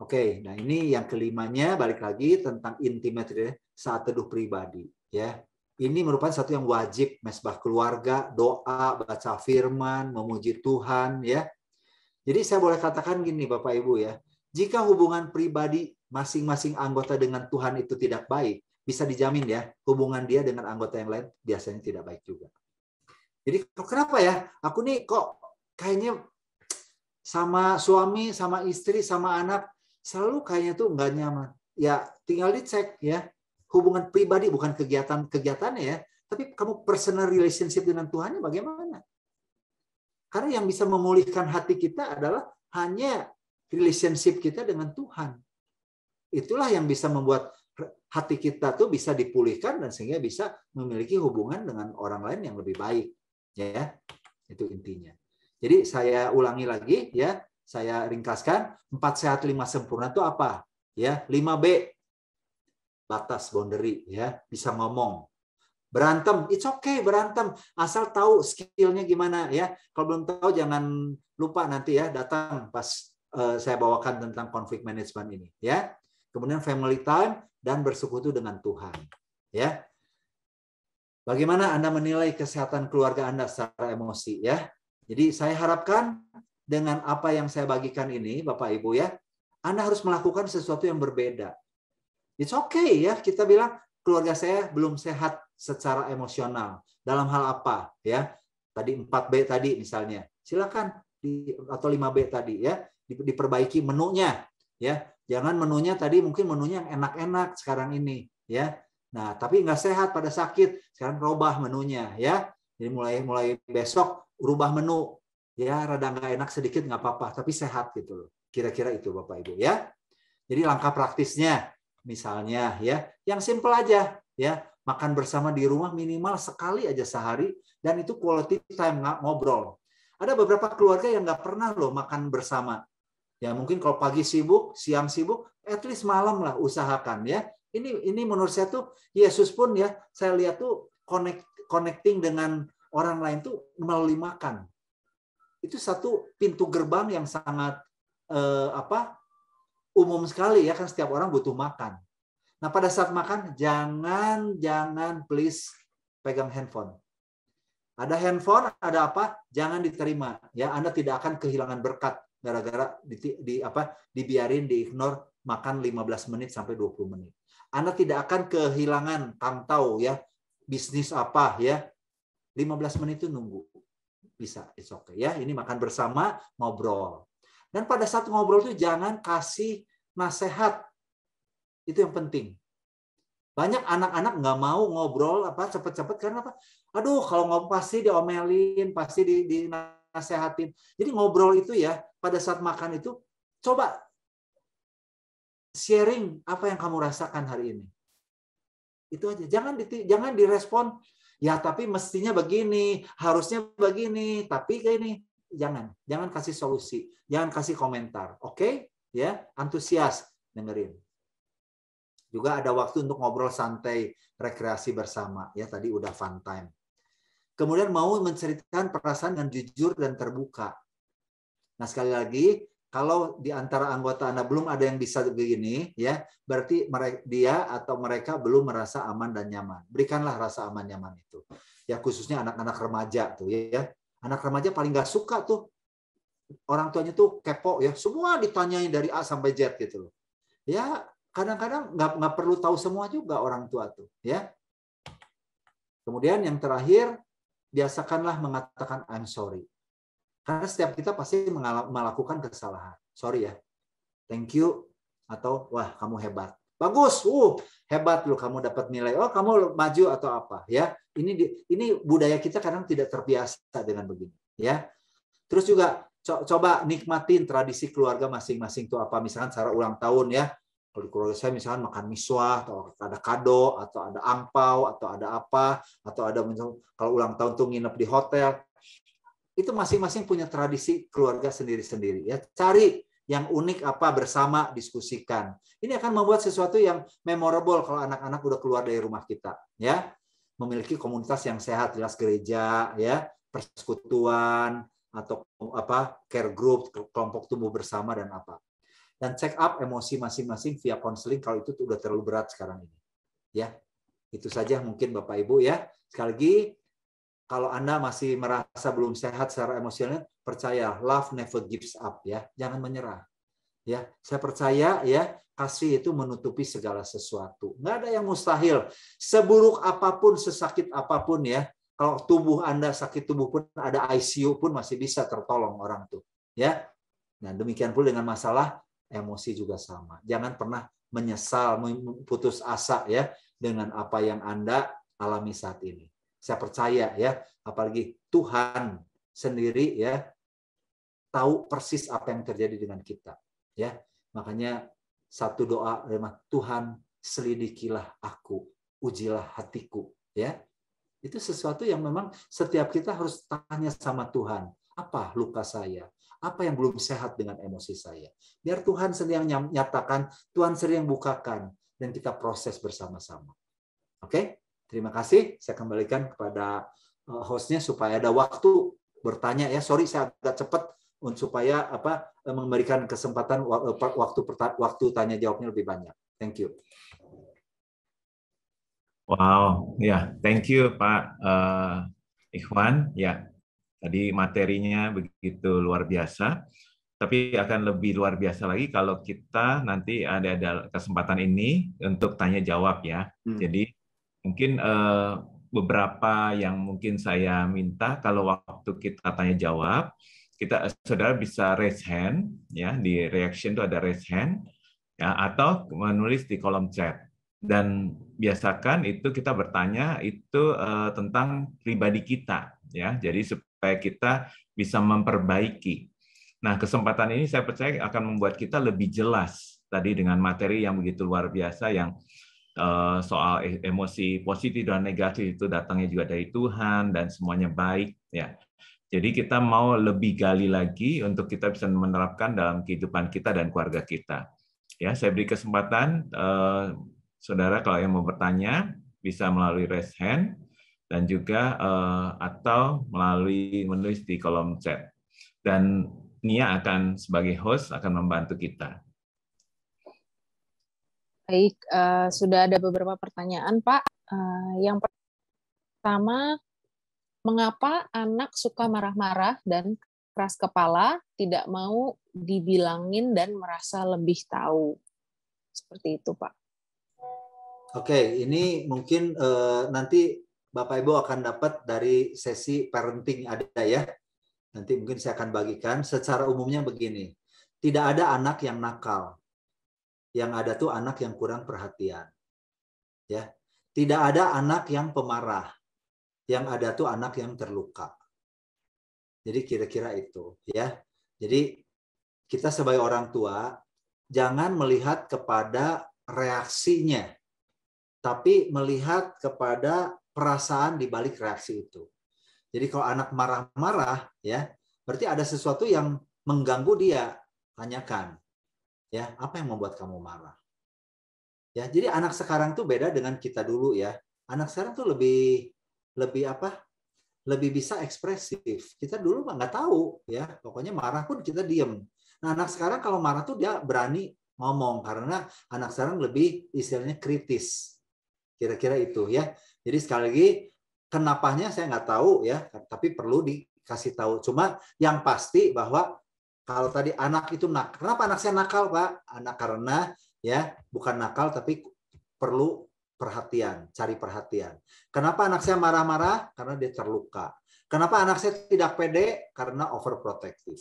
Oke, nah ini yang kelimanya balik lagi tentang intimate ya, saat teduh pribadi, ya. Ini merupakan satu yang wajib mesbah keluarga, doa, baca firman, memuji Tuhan, ya jadi saya boleh katakan gini Bapak Ibu ya, jika hubungan pribadi masing-masing anggota dengan Tuhan itu tidak baik, bisa dijamin ya hubungan dia dengan anggota yang lain biasanya tidak baik juga. Jadi kenapa ya? Aku nih kok kayaknya sama suami, sama istri, sama anak selalu kayaknya tuh nggak nyaman. Ya tinggal dicek ya hubungan pribadi bukan kegiatan kegiatannya ya, tapi kamu personal relationship dengan Tuhannya bagaimana? Karena yang bisa memulihkan hati kita adalah hanya relationship kita dengan Tuhan. Itulah yang bisa membuat hati kita tuh bisa dipulihkan dan sehingga bisa memiliki hubungan dengan orang lain yang lebih baik. Ya, itu intinya. Jadi saya ulangi lagi ya, saya ringkaskan empat sehat lima sempurna itu apa? Ya, 5B. Batas boundary ya, bisa ngomong, berantem it's okay berantem asal tahu skillnya gimana ya kalau belum tahu jangan lupa nanti ya datang pas uh, saya bawakan tentang konflik manajemen ini ya kemudian family time dan bersekutu dengan Tuhan ya bagaimana anda menilai kesehatan keluarga anda secara emosi ya jadi saya harapkan dengan apa yang saya bagikan ini Bapak Ibu ya anda harus melakukan sesuatu yang berbeda It's okay ya kita bilang keluarga saya belum sehat secara emosional. Dalam hal apa ya? Tadi 4B tadi misalnya. Silakan di, atau 5B tadi ya, diperbaiki menunya ya. Jangan menunya tadi mungkin menunya yang enak-enak sekarang ini ya. Nah, tapi nggak sehat pada sakit, sekarang rubah menunya ya. Jadi mulai mulai besok rubah menu ya rada nggak enak sedikit nggak apa-apa tapi sehat gitu loh kira-kira itu bapak ibu ya jadi langkah praktisnya misalnya ya, yang simple aja ya, makan bersama di rumah minimal sekali aja sehari dan itu quality time nggak, ngobrol. Ada beberapa keluarga yang nggak pernah loh makan bersama. Ya mungkin kalau pagi sibuk, siang sibuk, at least malam lah usahakan ya. Ini ini menurut saya tuh Yesus pun ya saya lihat tuh connect connecting dengan orang lain tuh melalui makan. Itu satu pintu gerbang yang sangat eh, apa umum sekali ya kan setiap orang butuh makan. Nah pada saat makan jangan jangan please pegang handphone. Ada handphone, ada apa? Jangan diterima. Ya, Anda tidak akan kehilangan berkat gara-gara di, di apa? dibiarin, diignore makan 15 menit sampai 20 menit. Anda tidak akan kehilangan tahu ya, bisnis apa ya. 15 menit itu nunggu. Bisa, it's okay ya. Ini makan bersama, ngobrol. Dan pada saat ngobrol itu jangan kasih nasihat. Itu yang penting. Banyak anak-anak nggak mau ngobrol apa cepet-cepet karena apa? Aduh, kalau ngomong pasti diomelin, pasti dinasehatin. Jadi ngobrol itu ya, pada saat makan itu coba sharing apa yang kamu rasakan hari ini. Itu aja. Jangan di, jangan direspon ya tapi mestinya begini, harusnya begini, tapi kayak ini jangan, jangan kasih solusi, jangan kasih komentar, oke? Okay? Ya, antusias dengerin. Juga ada waktu untuk ngobrol santai, rekreasi bersama. Ya, tadi udah fun time. Kemudian mau menceritakan perasaan yang jujur dan terbuka. Nah, sekali lagi, kalau di antara anggota Anda belum ada yang bisa begini, ya, berarti dia atau mereka belum merasa aman dan nyaman. Berikanlah rasa aman nyaman itu. Ya khususnya anak-anak remaja tuh ya. Anak remaja paling nggak suka tuh orang tuanya tuh kepo ya, semua ditanyain dari A sampai Z gitu loh. Ya kadang-kadang nggak -kadang nggak perlu tahu semua juga orang tua tuh ya. Kemudian yang terakhir biasakanlah mengatakan I'm sorry. Karena setiap kita pasti melakukan kesalahan. Sorry ya. Thank you atau wah kamu hebat Bagus. Uh, hebat lu kamu dapat nilai. Oh, kamu maju atau apa ya. Ini ini budaya kita kadang tidak terbiasa dengan begini ya. Terus juga co coba nikmatin tradisi keluarga masing-masing tuh apa misalkan cara ulang tahun ya. Kalau di keluarga saya misalkan makan miswa atau ada kado atau ada angpau atau ada apa atau ada kalau ulang tahun tuh nginep di hotel. Itu masing-masing punya tradisi keluarga sendiri-sendiri ya. Cari yang unik apa bersama diskusikan. Ini akan membuat sesuatu yang memorable kalau anak-anak udah keluar dari rumah kita, ya. Memiliki komunitas yang sehat, jelas gereja, ya, persekutuan atau apa care group, kelompok tumbuh bersama dan apa. Dan check up emosi masing-masing via konseling kalau itu udah terlalu berat sekarang ini. Ya. Itu saja mungkin Bapak Ibu ya. Sekali lagi kalau Anda masih merasa belum sehat secara emosional, percaya love never gives up ya. Jangan menyerah. Ya, saya percaya ya, kasih itu menutupi segala sesuatu. Nggak ada yang mustahil. Seburuk apapun, sesakit apapun ya, kalau tubuh Anda sakit tubuh pun ada ICU pun masih bisa tertolong orang tuh, ya. Nah, demikian pula dengan masalah emosi juga sama. Jangan pernah menyesal, putus asa ya dengan apa yang Anda alami saat ini. Saya percaya ya, apalagi Tuhan sendiri ya tahu persis apa yang terjadi dengan kita ya. Makanya satu doa Tuhan selidikilah aku, ujilah hatiku ya. Itu sesuatu yang memang setiap kita harus tanya sama Tuhan, apa luka saya? Apa yang belum sehat dengan emosi saya? Biar Tuhan sendiri yang nyatakan, Tuhan sendiri yang bukakan dan kita proses bersama-sama. Oke? Okay? Terima kasih. Saya kembalikan kepada eh, hostnya supaya ada waktu bertanya ya. Sorry saya agak cepat untuk supaya apa eh, memberikan kesempatan eh, waktu waktu tanya jawabnya lebih banyak. Thank you. Wow, ya, yeah. thank you Pak uh, Ikhwan. Ya, yeah. tadi materinya begitu luar biasa. Tapi akan lebih luar biasa lagi kalau kita nanti ada, ada kesempatan ini untuk tanya jawab ya. Hmm. Jadi Mungkin uh, beberapa yang mungkin saya minta kalau waktu kita tanya jawab, kita saudara bisa raise hand ya di reaction itu ada raise hand ya atau menulis di kolom chat dan biasakan itu kita bertanya itu uh, tentang pribadi kita ya. Jadi supaya kita bisa memperbaiki. Nah, kesempatan ini saya percaya akan membuat kita lebih jelas tadi dengan materi yang begitu luar biasa yang Eh, soal e-, emosi positif dan negatif itu datangnya juga dari Tuhan dan semuanya baik ya. Jadi kita mau lebih gali lagi untuk kita bisa menerapkan dalam kehidupan kita dan keluarga kita. Ya, saya beri kesempatan eh, saudara kalau yang mau bertanya bisa melalui raise hand dan juga eh, atau melalui menulis di kolom chat. Dan Nia akan sebagai host akan membantu kita. Baik, uh, sudah ada beberapa pertanyaan, Pak. Uh, yang pertama, mengapa anak suka marah-marah dan keras kepala, tidak mau dibilangin dan merasa lebih tahu? Seperti itu, Pak. Oke, ini mungkin uh, nanti Bapak Ibu akan dapat dari sesi parenting ada ya. Nanti mungkin saya akan bagikan secara umumnya begini. Tidak ada anak yang nakal, yang ada tuh anak yang kurang perhatian. Ya. Tidak ada anak yang pemarah. Yang ada tuh anak yang terluka. Jadi kira-kira itu, ya. Jadi kita sebagai orang tua jangan melihat kepada reaksinya, tapi melihat kepada perasaan di balik reaksi itu. Jadi kalau anak marah-marah, ya berarti ada sesuatu yang mengganggu dia, tanyakan. Ya, apa yang membuat kamu marah? Ya, jadi anak sekarang tuh beda dengan kita dulu ya. Anak sekarang tuh lebih lebih apa? Lebih bisa ekspresif. Kita dulu mah nggak tahu ya. Pokoknya marah pun kita diem. Nah, anak sekarang kalau marah tuh dia berani ngomong karena anak sekarang lebih istilahnya kritis. Kira-kira itu ya. Jadi sekali lagi kenapanya saya nggak tahu ya, tapi perlu dikasih tahu. Cuma yang pasti bahwa kalau tadi anak itu nak, kenapa anak saya nakal pak? Anak karena ya bukan nakal tapi perlu perhatian, cari perhatian. Kenapa anak saya marah-marah? Karena dia terluka. Kenapa anak saya tidak pede? Karena overprotective.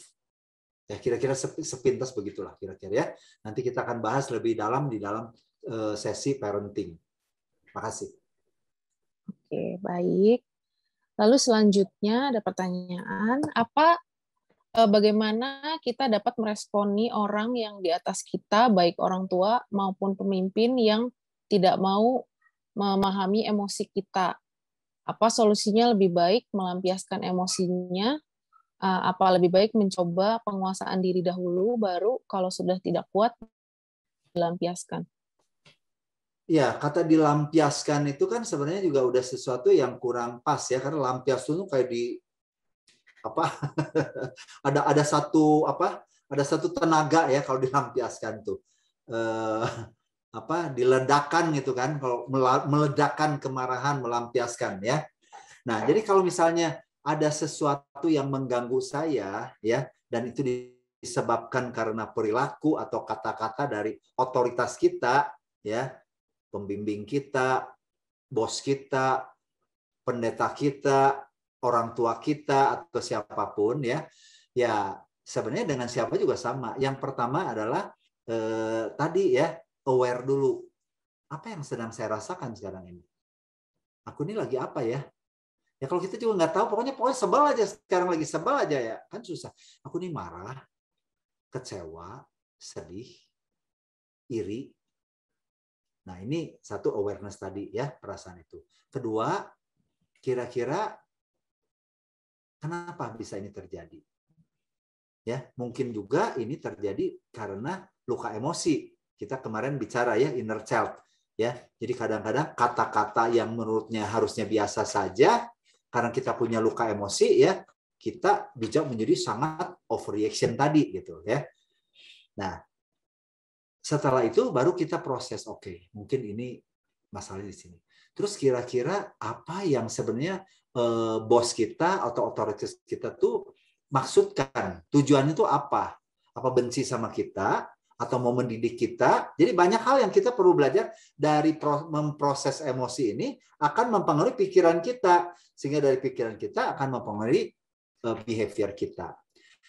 Ya kira-kira sepintas begitulah kira-kira ya. Nanti kita akan bahas lebih dalam di dalam eh, sesi parenting. Makasih. Oke, baik. Lalu selanjutnya ada pertanyaan, apa Eh, bagaimana kita dapat meresponi orang yang di atas kita, baik orang tua maupun pemimpin yang tidak mau memahami emosi kita. Apa solusinya lebih baik melampiaskan emosinya? Eh, apa lebih baik mencoba penguasaan diri dahulu, baru kalau sudah tidak kuat dilampiaskan? Ya, kata dilampiaskan itu kan sebenarnya juga udah sesuatu yang kurang pas ya, karena lampias itu kayak di apa ada ada satu apa ada satu tenaga ya kalau dilampiaskan tuh eh, apa diledakan gitu kan kalau meledakan kemarahan melampiaskan ya nah jadi kalau misalnya ada sesuatu yang mengganggu saya ya dan itu disebabkan karena perilaku atau kata-kata dari otoritas kita ya pembimbing kita bos kita pendeta kita orang tua kita atau siapapun ya ya sebenarnya dengan siapa juga sama yang pertama adalah eh, tadi ya aware dulu apa yang sedang saya rasakan sekarang ini aku ini lagi apa ya ya kalau kita juga nggak tahu pokoknya pokoknya sebel aja sekarang lagi sebel aja ya kan susah aku ini marah kecewa sedih iri nah ini satu awareness tadi ya perasaan itu kedua kira-kira Kenapa bisa ini terjadi? Ya, mungkin juga ini terjadi karena luka emosi. Kita kemarin bicara ya inner child, ya. Jadi kadang-kadang kata-kata yang menurutnya harusnya biasa saja karena kita punya luka emosi ya, kita bisa menjadi sangat overreaction tadi gitu ya. Nah, setelah itu baru kita proses, oke, okay, mungkin ini masalah di sini. Terus kira-kira apa yang sebenarnya Eh, bos kita atau otoritas kita tuh maksudkan tujuannya tuh apa apa benci sama kita atau mau mendidik kita jadi banyak hal yang kita perlu belajar dari memproses emosi ini akan mempengaruhi pikiran kita sehingga dari pikiran kita akan mempengaruhi eh, behavior kita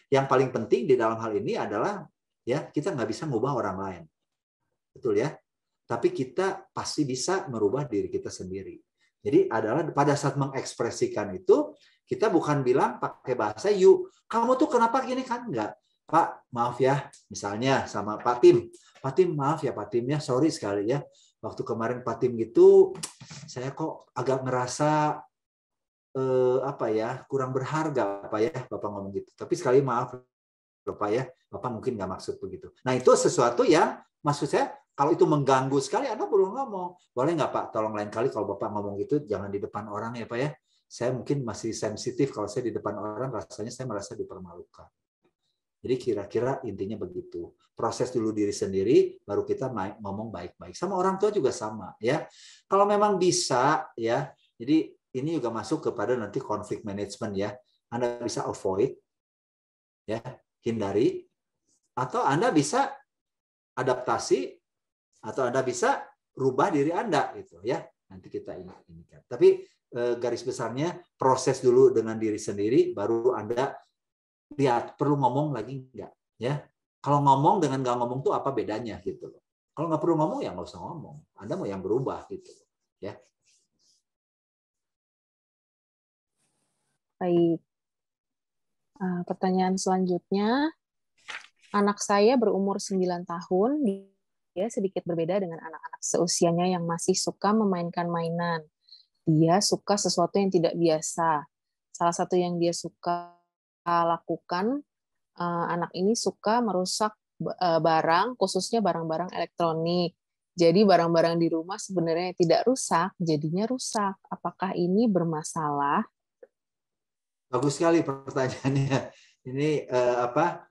yang paling penting di dalam hal ini adalah ya kita nggak bisa mengubah orang lain betul ya tapi kita pasti bisa merubah diri kita sendiri jadi adalah pada saat mengekspresikan itu, kita bukan bilang pakai bahasa you. Kamu tuh kenapa gini kan? Enggak. Pak, maaf ya. Misalnya sama Pak Tim. Pak Tim, maaf ya Pak Tim ya. Sorry sekali ya. Waktu kemarin Pak Tim gitu, saya kok agak ngerasa eh, apa ya kurang berharga apa ya Bapak ngomong gitu. Tapi sekali maaf Bapak ya, Bapak mungkin nggak maksud begitu. Nah itu sesuatu yang maksud saya kalau itu mengganggu sekali, Anda perlu ngomong. Boleh nggak Pak, tolong lain kali kalau Bapak ngomong gitu, jangan di depan orang ya Pak ya. Saya mungkin masih sensitif kalau saya di depan orang, rasanya saya merasa dipermalukan. Jadi kira-kira intinya begitu. Proses dulu diri sendiri, baru kita naik, ngomong baik-baik. Sama orang tua juga sama ya. Kalau memang bisa ya, jadi ini juga masuk kepada nanti konflik manajemen ya. Anda bisa avoid, ya hindari, atau Anda bisa adaptasi atau Anda bisa rubah diri Anda gitu ya. Nanti kita ini kan. Tapi eh, garis besarnya proses dulu dengan diri sendiri baru Anda lihat perlu ngomong lagi enggak ya. Kalau ngomong dengan nggak ngomong tuh apa bedanya gitu loh. Kalau nggak perlu ngomong ya nggak usah ngomong. Anda mau yang berubah gitu loh. ya. Baik. Eh, pertanyaan selanjutnya, anak saya berumur 9 tahun dia sedikit berbeda dengan anak-anak seusianya yang masih suka memainkan mainan. Dia suka sesuatu yang tidak biasa. Salah satu yang dia suka lakukan, eh, anak ini suka merusak eh, barang, khususnya barang-barang elektronik. Jadi barang-barang di rumah sebenarnya tidak rusak, jadinya rusak. Apakah ini bermasalah? Bagus sekali pertanyaannya. Ini eh, apa?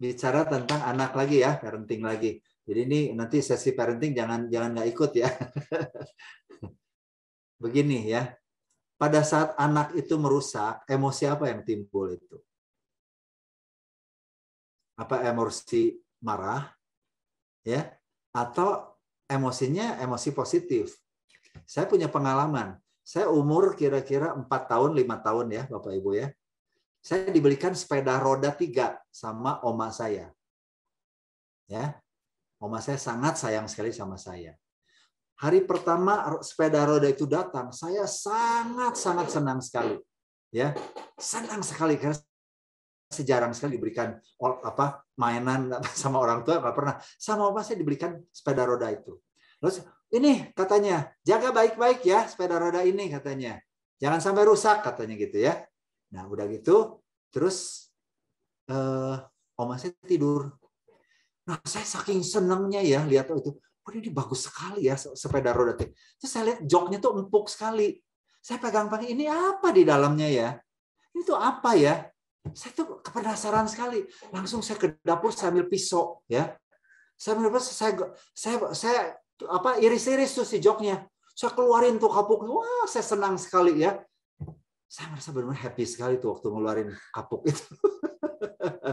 Bicara tentang anak lagi ya, parenting lagi. Jadi ini nanti sesi parenting jangan jangan nggak ikut ya. Begini ya. Pada saat anak itu merusak, emosi apa yang timbul itu? Apa emosi marah? Ya, atau emosinya emosi positif. Saya punya pengalaman. Saya umur kira-kira 4 tahun, lima tahun ya, Bapak Ibu ya. Saya dibelikan sepeda roda tiga sama oma saya. Ya, Mama saya sangat sayang sekali sama saya. Hari pertama sepeda roda itu datang, saya sangat-sangat senang sekali. Ya, senang sekali karena sejarang sekali diberikan apa mainan sama orang tua nggak pernah sama mama saya diberikan sepeda roda itu. Terus ini katanya jaga baik-baik ya sepeda roda ini katanya jangan sampai rusak katanya gitu ya. Nah udah gitu terus eh, oma saya tidur Nah, saya saking senangnya ya lihat itu. Oh, ini bagus sekali ya sepeda roda teh. Terus saya lihat joknya tuh empuk sekali. Saya pegang pegang ini apa di dalamnya ya? Ini tuh apa ya? Saya tuh penasaran sekali. Langsung saya ke dapur saya ambil pisau ya. Saya ambil pisau, saya saya saya apa iris-iris tuh si joknya. Saya keluarin tuh kapuk. Wah, saya senang sekali ya. Saya merasa benar-benar happy sekali tuh waktu ngeluarin kapuk itu.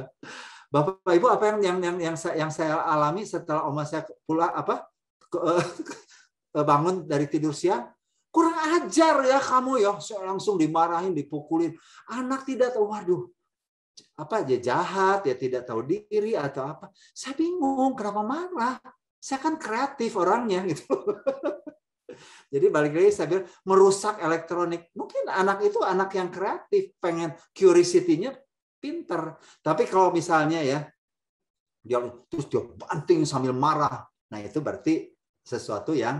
Bapak Ibu apa yang yang yang yang saya, yang saya alami setelah oma saya pula apa ke, ke, eh, bangun dari tidur siang kurang ajar ya kamu ya saya langsung dimarahin dipukulin anak tidak tahu waduh apa aja jahat ya tidak tahu diri atau apa saya bingung kenapa marah saya kan kreatif orangnya gitu jadi balik lagi saya bilang merusak elektronik mungkin anak itu anak yang kreatif pengen curiosity-nya pinter. Tapi kalau misalnya ya dia terus dia banting sambil marah, nah itu berarti sesuatu yang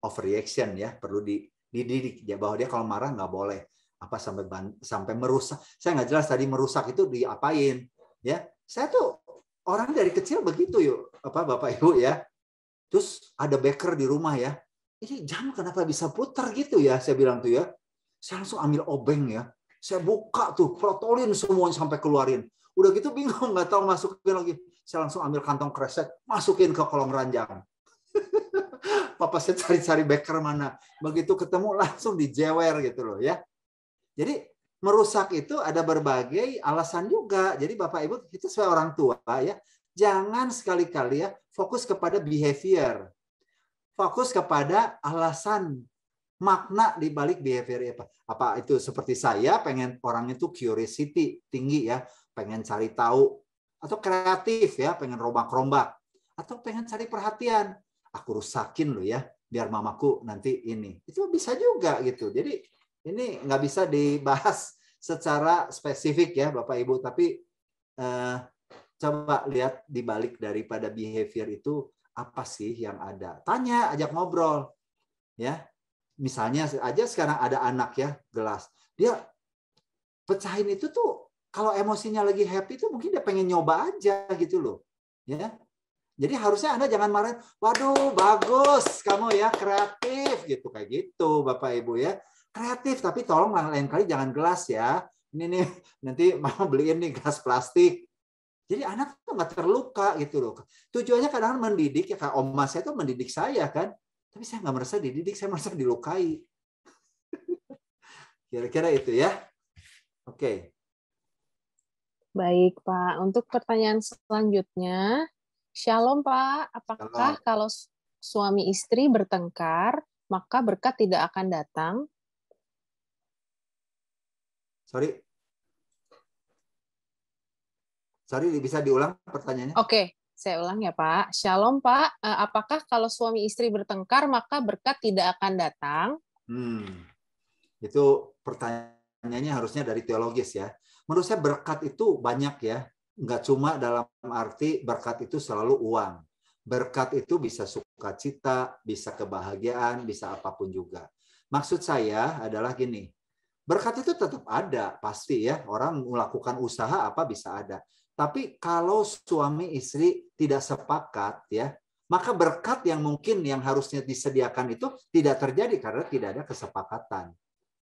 overreaction ya perlu dididik ya bahwa dia kalau marah nggak boleh apa sampai ban, sampai merusak. Saya nggak jelas tadi merusak itu diapain ya. Saya tuh orang dari kecil begitu yuk apa bapak ibu ya. Terus ada baker di rumah ya. Ini jam kenapa bisa putar gitu ya? Saya bilang tuh ya. Saya langsung ambil obeng ya saya buka tuh, protolin semuanya sampai keluarin. Udah gitu bingung, nggak tahu masukin lagi. Saya langsung ambil kantong kresek, masukin ke kolong ranjang. Papa saya cari-cari beker mana. Begitu ketemu langsung dijewer gitu loh ya. Jadi merusak itu ada berbagai alasan juga. Jadi Bapak Ibu kita sebagai orang tua ya, jangan sekali-kali ya fokus kepada behavior. Fokus kepada alasan makna di balik behavior apa. Ya, apa itu seperti saya pengen orang itu curiosity tinggi ya, pengen cari tahu atau kreatif ya, pengen rombak-rombak atau pengen cari perhatian. Aku rusakin lo ya, biar mamaku nanti ini. Itu bisa juga gitu. Jadi ini nggak bisa dibahas secara spesifik ya Bapak Ibu, tapi eh, coba lihat di balik daripada behavior itu apa sih yang ada. Tanya, ajak ngobrol. Ya, misalnya aja sekarang ada anak ya gelas dia pecahin itu tuh kalau emosinya lagi happy tuh mungkin dia pengen nyoba aja gitu loh ya jadi harusnya anda jangan marah waduh bagus kamu ya kreatif gitu kayak gitu bapak ibu ya kreatif tapi tolong lain kali jangan gelas ya ini nih nanti mama beliin nih gelas plastik jadi anak tuh nggak terluka gitu loh tujuannya kadang-kadang mendidik ya kak omasnya saya tuh mendidik saya kan tapi saya nggak merasa dididik, saya merasa dilukai. Kira-kira itu ya. Oke. Okay. Baik, Pak. Untuk pertanyaan selanjutnya, Shalom, Pak. Apakah Shalom. kalau suami istri bertengkar, maka berkat tidak akan datang? Sorry. Sorry, bisa diulang pertanyaannya? Oke. Okay. Saya ulang ya Pak. Shalom Pak, eh, apakah kalau suami istri bertengkar maka berkat tidak akan datang? Hmm. Itu pertanyaannya harusnya dari teologis ya. Menurut saya berkat itu banyak ya. Enggak cuma dalam arti berkat itu selalu uang. Berkat itu bisa sukacita, bisa kebahagiaan, bisa apapun juga. Maksud saya adalah gini, berkat itu tetap ada pasti ya orang melakukan usaha apa bisa ada tapi kalau suami istri tidak sepakat ya, maka berkat yang mungkin yang harusnya disediakan itu tidak terjadi karena tidak ada kesepakatan.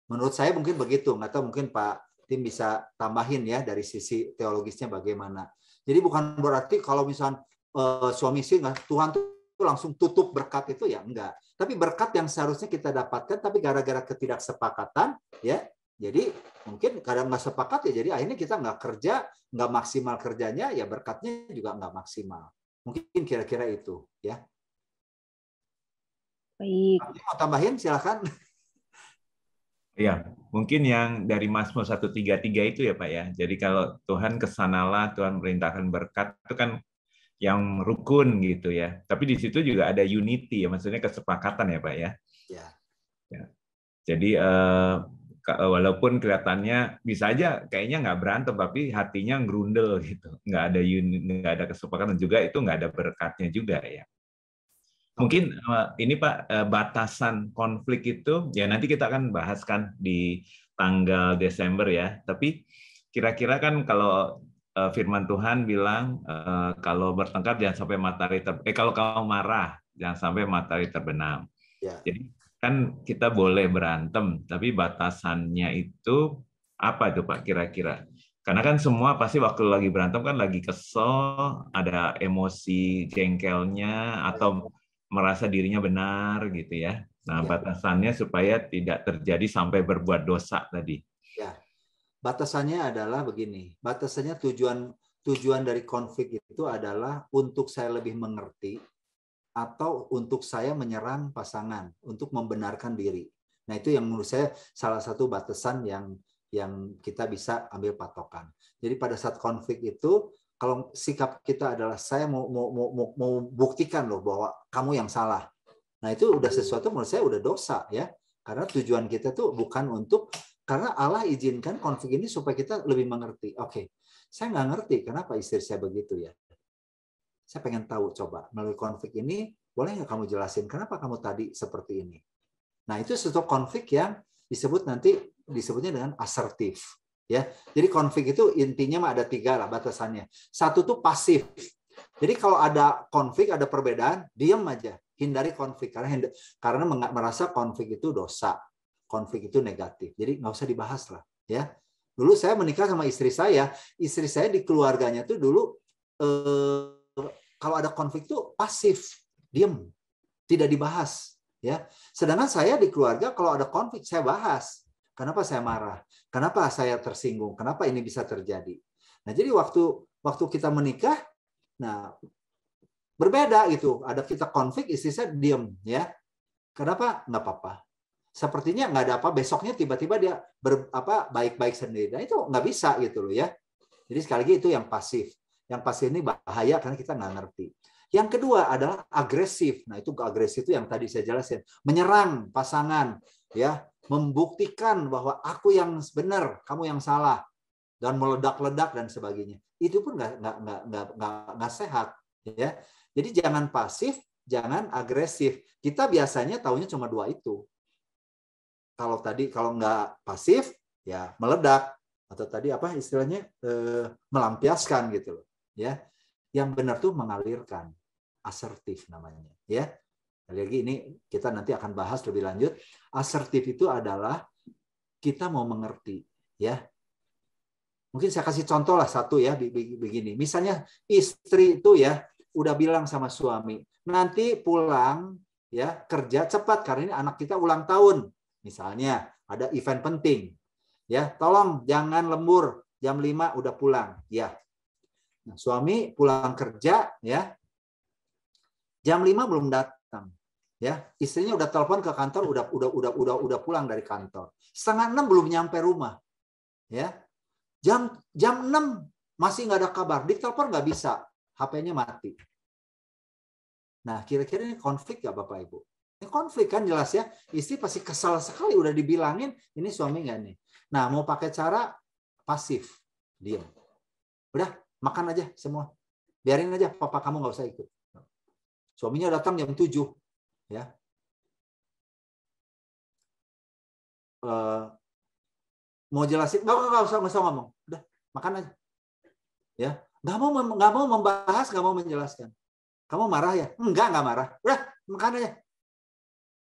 Menurut saya mungkin begitu, nggak tahu mungkin Pak Tim bisa tambahin ya dari sisi teologisnya bagaimana. Jadi bukan berarti kalau misalnya eh, suami istri nggak Tuhan tuh langsung tutup berkat itu ya enggak. Tapi berkat yang seharusnya kita dapatkan tapi gara-gara ketidaksepakatan ya. Jadi mungkin kadang nggak sepakat ya jadi akhirnya kita nggak kerja nggak maksimal kerjanya ya berkatnya juga nggak maksimal mungkin kira-kira itu ya baik Nanti mau tambahin silahkan ya mungkin yang dari Mazmur 133 itu ya Pak ya. Jadi kalau Tuhan kesanalah, Tuhan merintahkan berkat, itu kan yang rukun gitu ya. Tapi di situ juga ada unity ya, maksudnya kesepakatan ya Pak ya. Ya. ya. Jadi eh, Eh, walaupun kelihatannya bisa aja kayaknya nggak berantem tapi hatinya ngerundel gitu nggak ada unit nggak ada kesepakatan juga itu nggak ada berkatnya juga ya mungkin eh, ini pak eh, batasan konflik itu ya nanti kita akan bahaskan di tanggal Desember ya tapi kira-kira kan kalau Firman Tuhan bilang kalau bertengkar jangan sampai matahari ter eh kalau kamu marah jangan sampai matahari terbenam. Ya. Jadi kan kita boleh berantem, tapi batasannya itu apa itu Pak kira-kira? Karena kan semua pasti waktu lagi berantem kan lagi kesel, ada emosi jengkelnya atau merasa dirinya benar gitu ya. Nah, ya. batasannya supaya tidak terjadi sampai berbuat dosa tadi. Ya. Batasannya adalah begini. Batasannya tujuan tujuan dari konflik itu adalah untuk saya lebih mengerti atau untuk saya menyerang pasangan untuk membenarkan diri. Nah, itu yang menurut saya salah satu batasan yang yang kita bisa ambil patokan. Jadi pada saat konflik itu kalau sikap kita adalah saya mau mau mau, mau buktikan loh bahwa kamu yang salah. Nah, itu udah sesuatu menurut saya udah dosa ya. Karena tujuan kita tuh bukan untuk karena Allah izinkan konflik ini supaya kita lebih mengerti. Oke, okay, saya nggak ngerti kenapa istri saya begitu ya. Saya pengen tahu coba melalui konflik ini boleh nggak kamu jelasin kenapa kamu tadi seperti ini? Nah itu suatu konflik yang disebut nanti disebutnya dengan asertif ya. Jadi konflik itu intinya mah ada tiga lah batasannya. Satu tuh pasif. Jadi kalau ada konflik ada perbedaan diam aja hindari konflik karena karena merasa konflik itu dosa konflik itu negatif jadi nggak usah dibahas lah ya dulu saya menikah sama istri saya istri saya di keluarganya tuh dulu eh, kalau ada konflik tuh pasif, diem, tidak dibahas, ya. Sedangkan saya di keluarga kalau ada konflik saya bahas. Kenapa saya marah? Kenapa saya tersinggung? Kenapa ini bisa terjadi? Nah, jadi waktu waktu kita menikah, nah berbeda gitu. Ada kita konflik, istri saya diem, ya. Kenapa? Nggak apa-apa. Sepertinya nggak ada apa. Besoknya tiba-tiba dia ber, apa baik-baik sendiri. Nah itu nggak bisa gitu loh ya. Jadi sekali lagi itu yang pasif yang pasti ini bahaya karena kita nggak ngerti. Yang kedua adalah agresif. Nah, itu agresif itu yang tadi saya jelasin, menyerang pasangan, ya, membuktikan bahwa aku yang benar, kamu yang salah, dan meledak-ledak dan sebagainya. Itu pun nggak nggak nggak nggak nggak sehat, ya. Jadi jangan pasif, jangan agresif. Kita biasanya tahunya cuma dua itu. Kalau tadi kalau nggak pasif, ya meledak atau tadi apa istilahnya eh, melampiaskan gitu loh ya yang benar tuh mengalirkan asertif namanya ya lagi ini kita nanti akan bahas lebih lanjut asertif itu adalah kita mau mengerti ya mungkin saya kasih contoh lah satu ya begini misalnya istri itu ya udah bilang sama suami nanti pulang ya kerja cepat karena ini anak kita ulang tahun misalnya ada event penting ya tolong jangan lembur jam 5 udah pulang ya Nah, suami pulang kerja ya jam 5 belum datang ya istrinya udah telepon ke kantor udah udah udah udah udah pulang dari kantor setengah enam belum nyampe rumah ya jam jam 6 masih nggak ada kabar di telepon nggak bisa HP-nya mati nah kira-kira ini konflik nggak bapak ibu ini konflik kan jelas ya istri pasti kesal sekali udah dibilangin ini suami nggak nih nah mau pakai cara pasif diam udah makan aja semua. Biarin aja papa kamu nggak usah ikut. Suaminya datang jam 7. Ya. Uh, mau jelasin nggak usah nggak usah ngomong udah makan aja ya Gak mau nggak mau membahas nggak mau menjelaskan kamu marah ya enggak nggak marah udah makan aja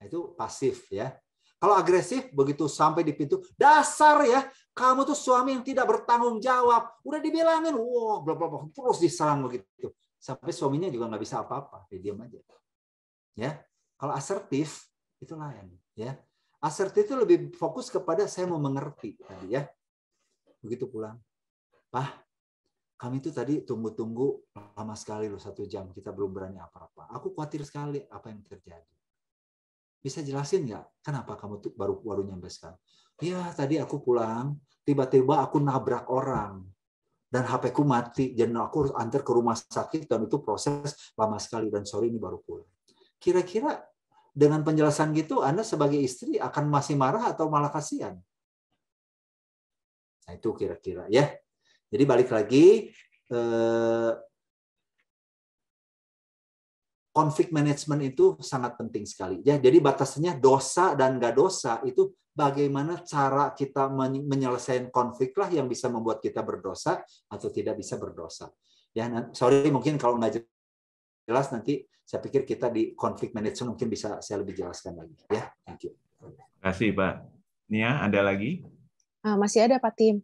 nah, itu pasif ya kalau agresif, begitu sampai di pintu, dasar ya, kamu tuh suami yang tidak bertanggung jawab. Udah dibilangin, wow, bla bla bla, terus diserang begitu. Sampai suaminya juga nggak bisa apa-apa, dia diam aja. Ya, kalau asertif itu lain. Ya, asertif itu lebih fokus kepada saya mau mengerti tadi ya. Begitu pulang, Pak, kami itu tadi tunggu-tunggu lama sekali loh satu jam kita belum berani apa-apa. Aku khawatir sekali apa yang terjadi bisa jelasin nggak kenapa kamu tuh baru baru nyampe sekarang? Ya tadi aku pulang, tiba-tiba aku nabrak orang dan HP ku mati, jadi aku harus antar ke rumah sakit dan itu proses lama sekali dan sore ini baru pulang. Kira-kira dengan penjelasan gitu Anda sebagai istri akan masih marah atau malah kasihan? Nah itu kira-kira ya. Jadi balik lagi eh, konflik manajemen itu sangat penting sekali. Ya, jadi batasnya dosa dan nggak dosa itu bagaimana cara kita menyelesaikan konflik lah yang bisa membuat kita berdosa atau tidak bisa berdosa. Ya, sorry mungkin kalau nggak jelas nanti saya pikir kita di konflik manajemen mungkin bisa saya lebih jelaskan lagi. Ya, thank you. Terima kasih Pak. Nia, ada lagi? Ah, masih ada Pak Tim.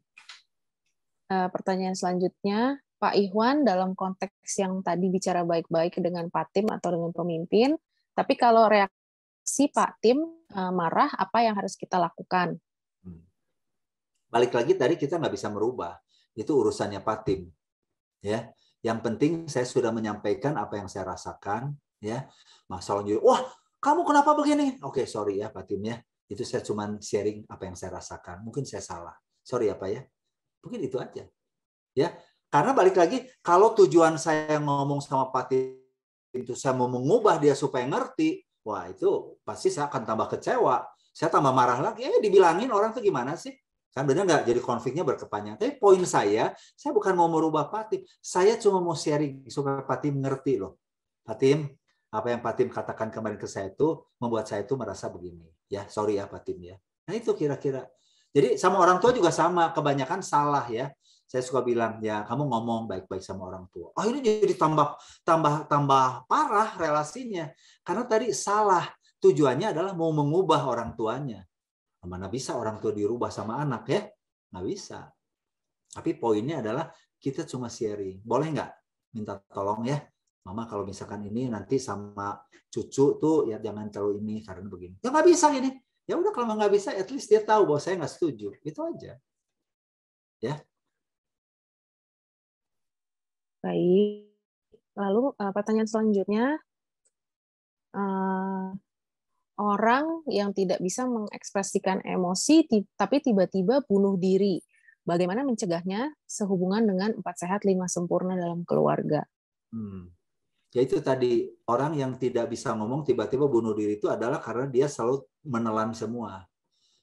Ah, pertanyaan selanjutnya Pak Ikhwan dalam konteks yang tadi bicara baik-baik dengan Pak Tim atau dengan pemimpin, tapi kalau reaksi Pak Tim eh, marah, apa yang harus kita lakukan? Hmm. Balik lagi tadi kita nggak bisa merubah, itu urusannya Pak Tim. Ya, yang penting saya sudah menyampaikan apa yang saya rasakan. Ya, masalahnya, wah kamu kenapa begini? Oke, sorry ya Pak Tim ya. Itu saya cuma sharing apa yang saya rasakan. Mungkin saya salah. Sorry ya Pak ya. Mungkin itu aja. Ya, karena balik lagi, kalau tujuan saya ngomong sama Pati itu saya mau mengubah dia supaya ngerti, wah itu pasti saya akan tambah kecewa. Saya tambah marah lagi, eh dibilangin orang tuh gimana sih? Kan benar nggak? Jadi konfliknya berkepanjangan. Tapi poin saya, saya bukan mau merubah Patim. Saya cuma mau sharing supaya Patim ngerti loh. Patim, apa yang Patim katakan kemarin ke saya itu membuat saya itu merasa begini. Ya, sorry ya Patim ya. Nah itu kira-kira. Jadi sama orang tua juga sama, kebanyakan salah ya saya suka bilang ya kamu ngomong baik-baik sama orang tua. Oh ini jadi tambah tambah tambah parah relasinya karena tadi salah tujuannya adalah mau mengubah orang tuanya. Mana bisa orang tua dirubah sama anak ya? Nggak bisa. Tapi poinnya adalah kita cuma sharing. Boleh nggak minta tolong ya? Mama kalau misalkan ini nanti sama cucu tuh ya jangan terlalu ini karena begini. Ya nggak bisa ini. Ya udah kalau nggak bisa, at least dia tahu bahwa saya nggak setuju. Itu aja. Ya, Baik. Lalu uh, pertanyaan selanjutnya, uh, orang yang tidak bisa mengekspresikan emosi tapi tiba-tiba bunuh diri, bagaimana mencegahnya sehubungan dengan empat sehat lima sempurna dalam keluarga? Hmm. Ya itu tadi orang yang tidak bisa ngomong tiba-tiba bunuh diri itu adalah karena dia selalu menelan semua,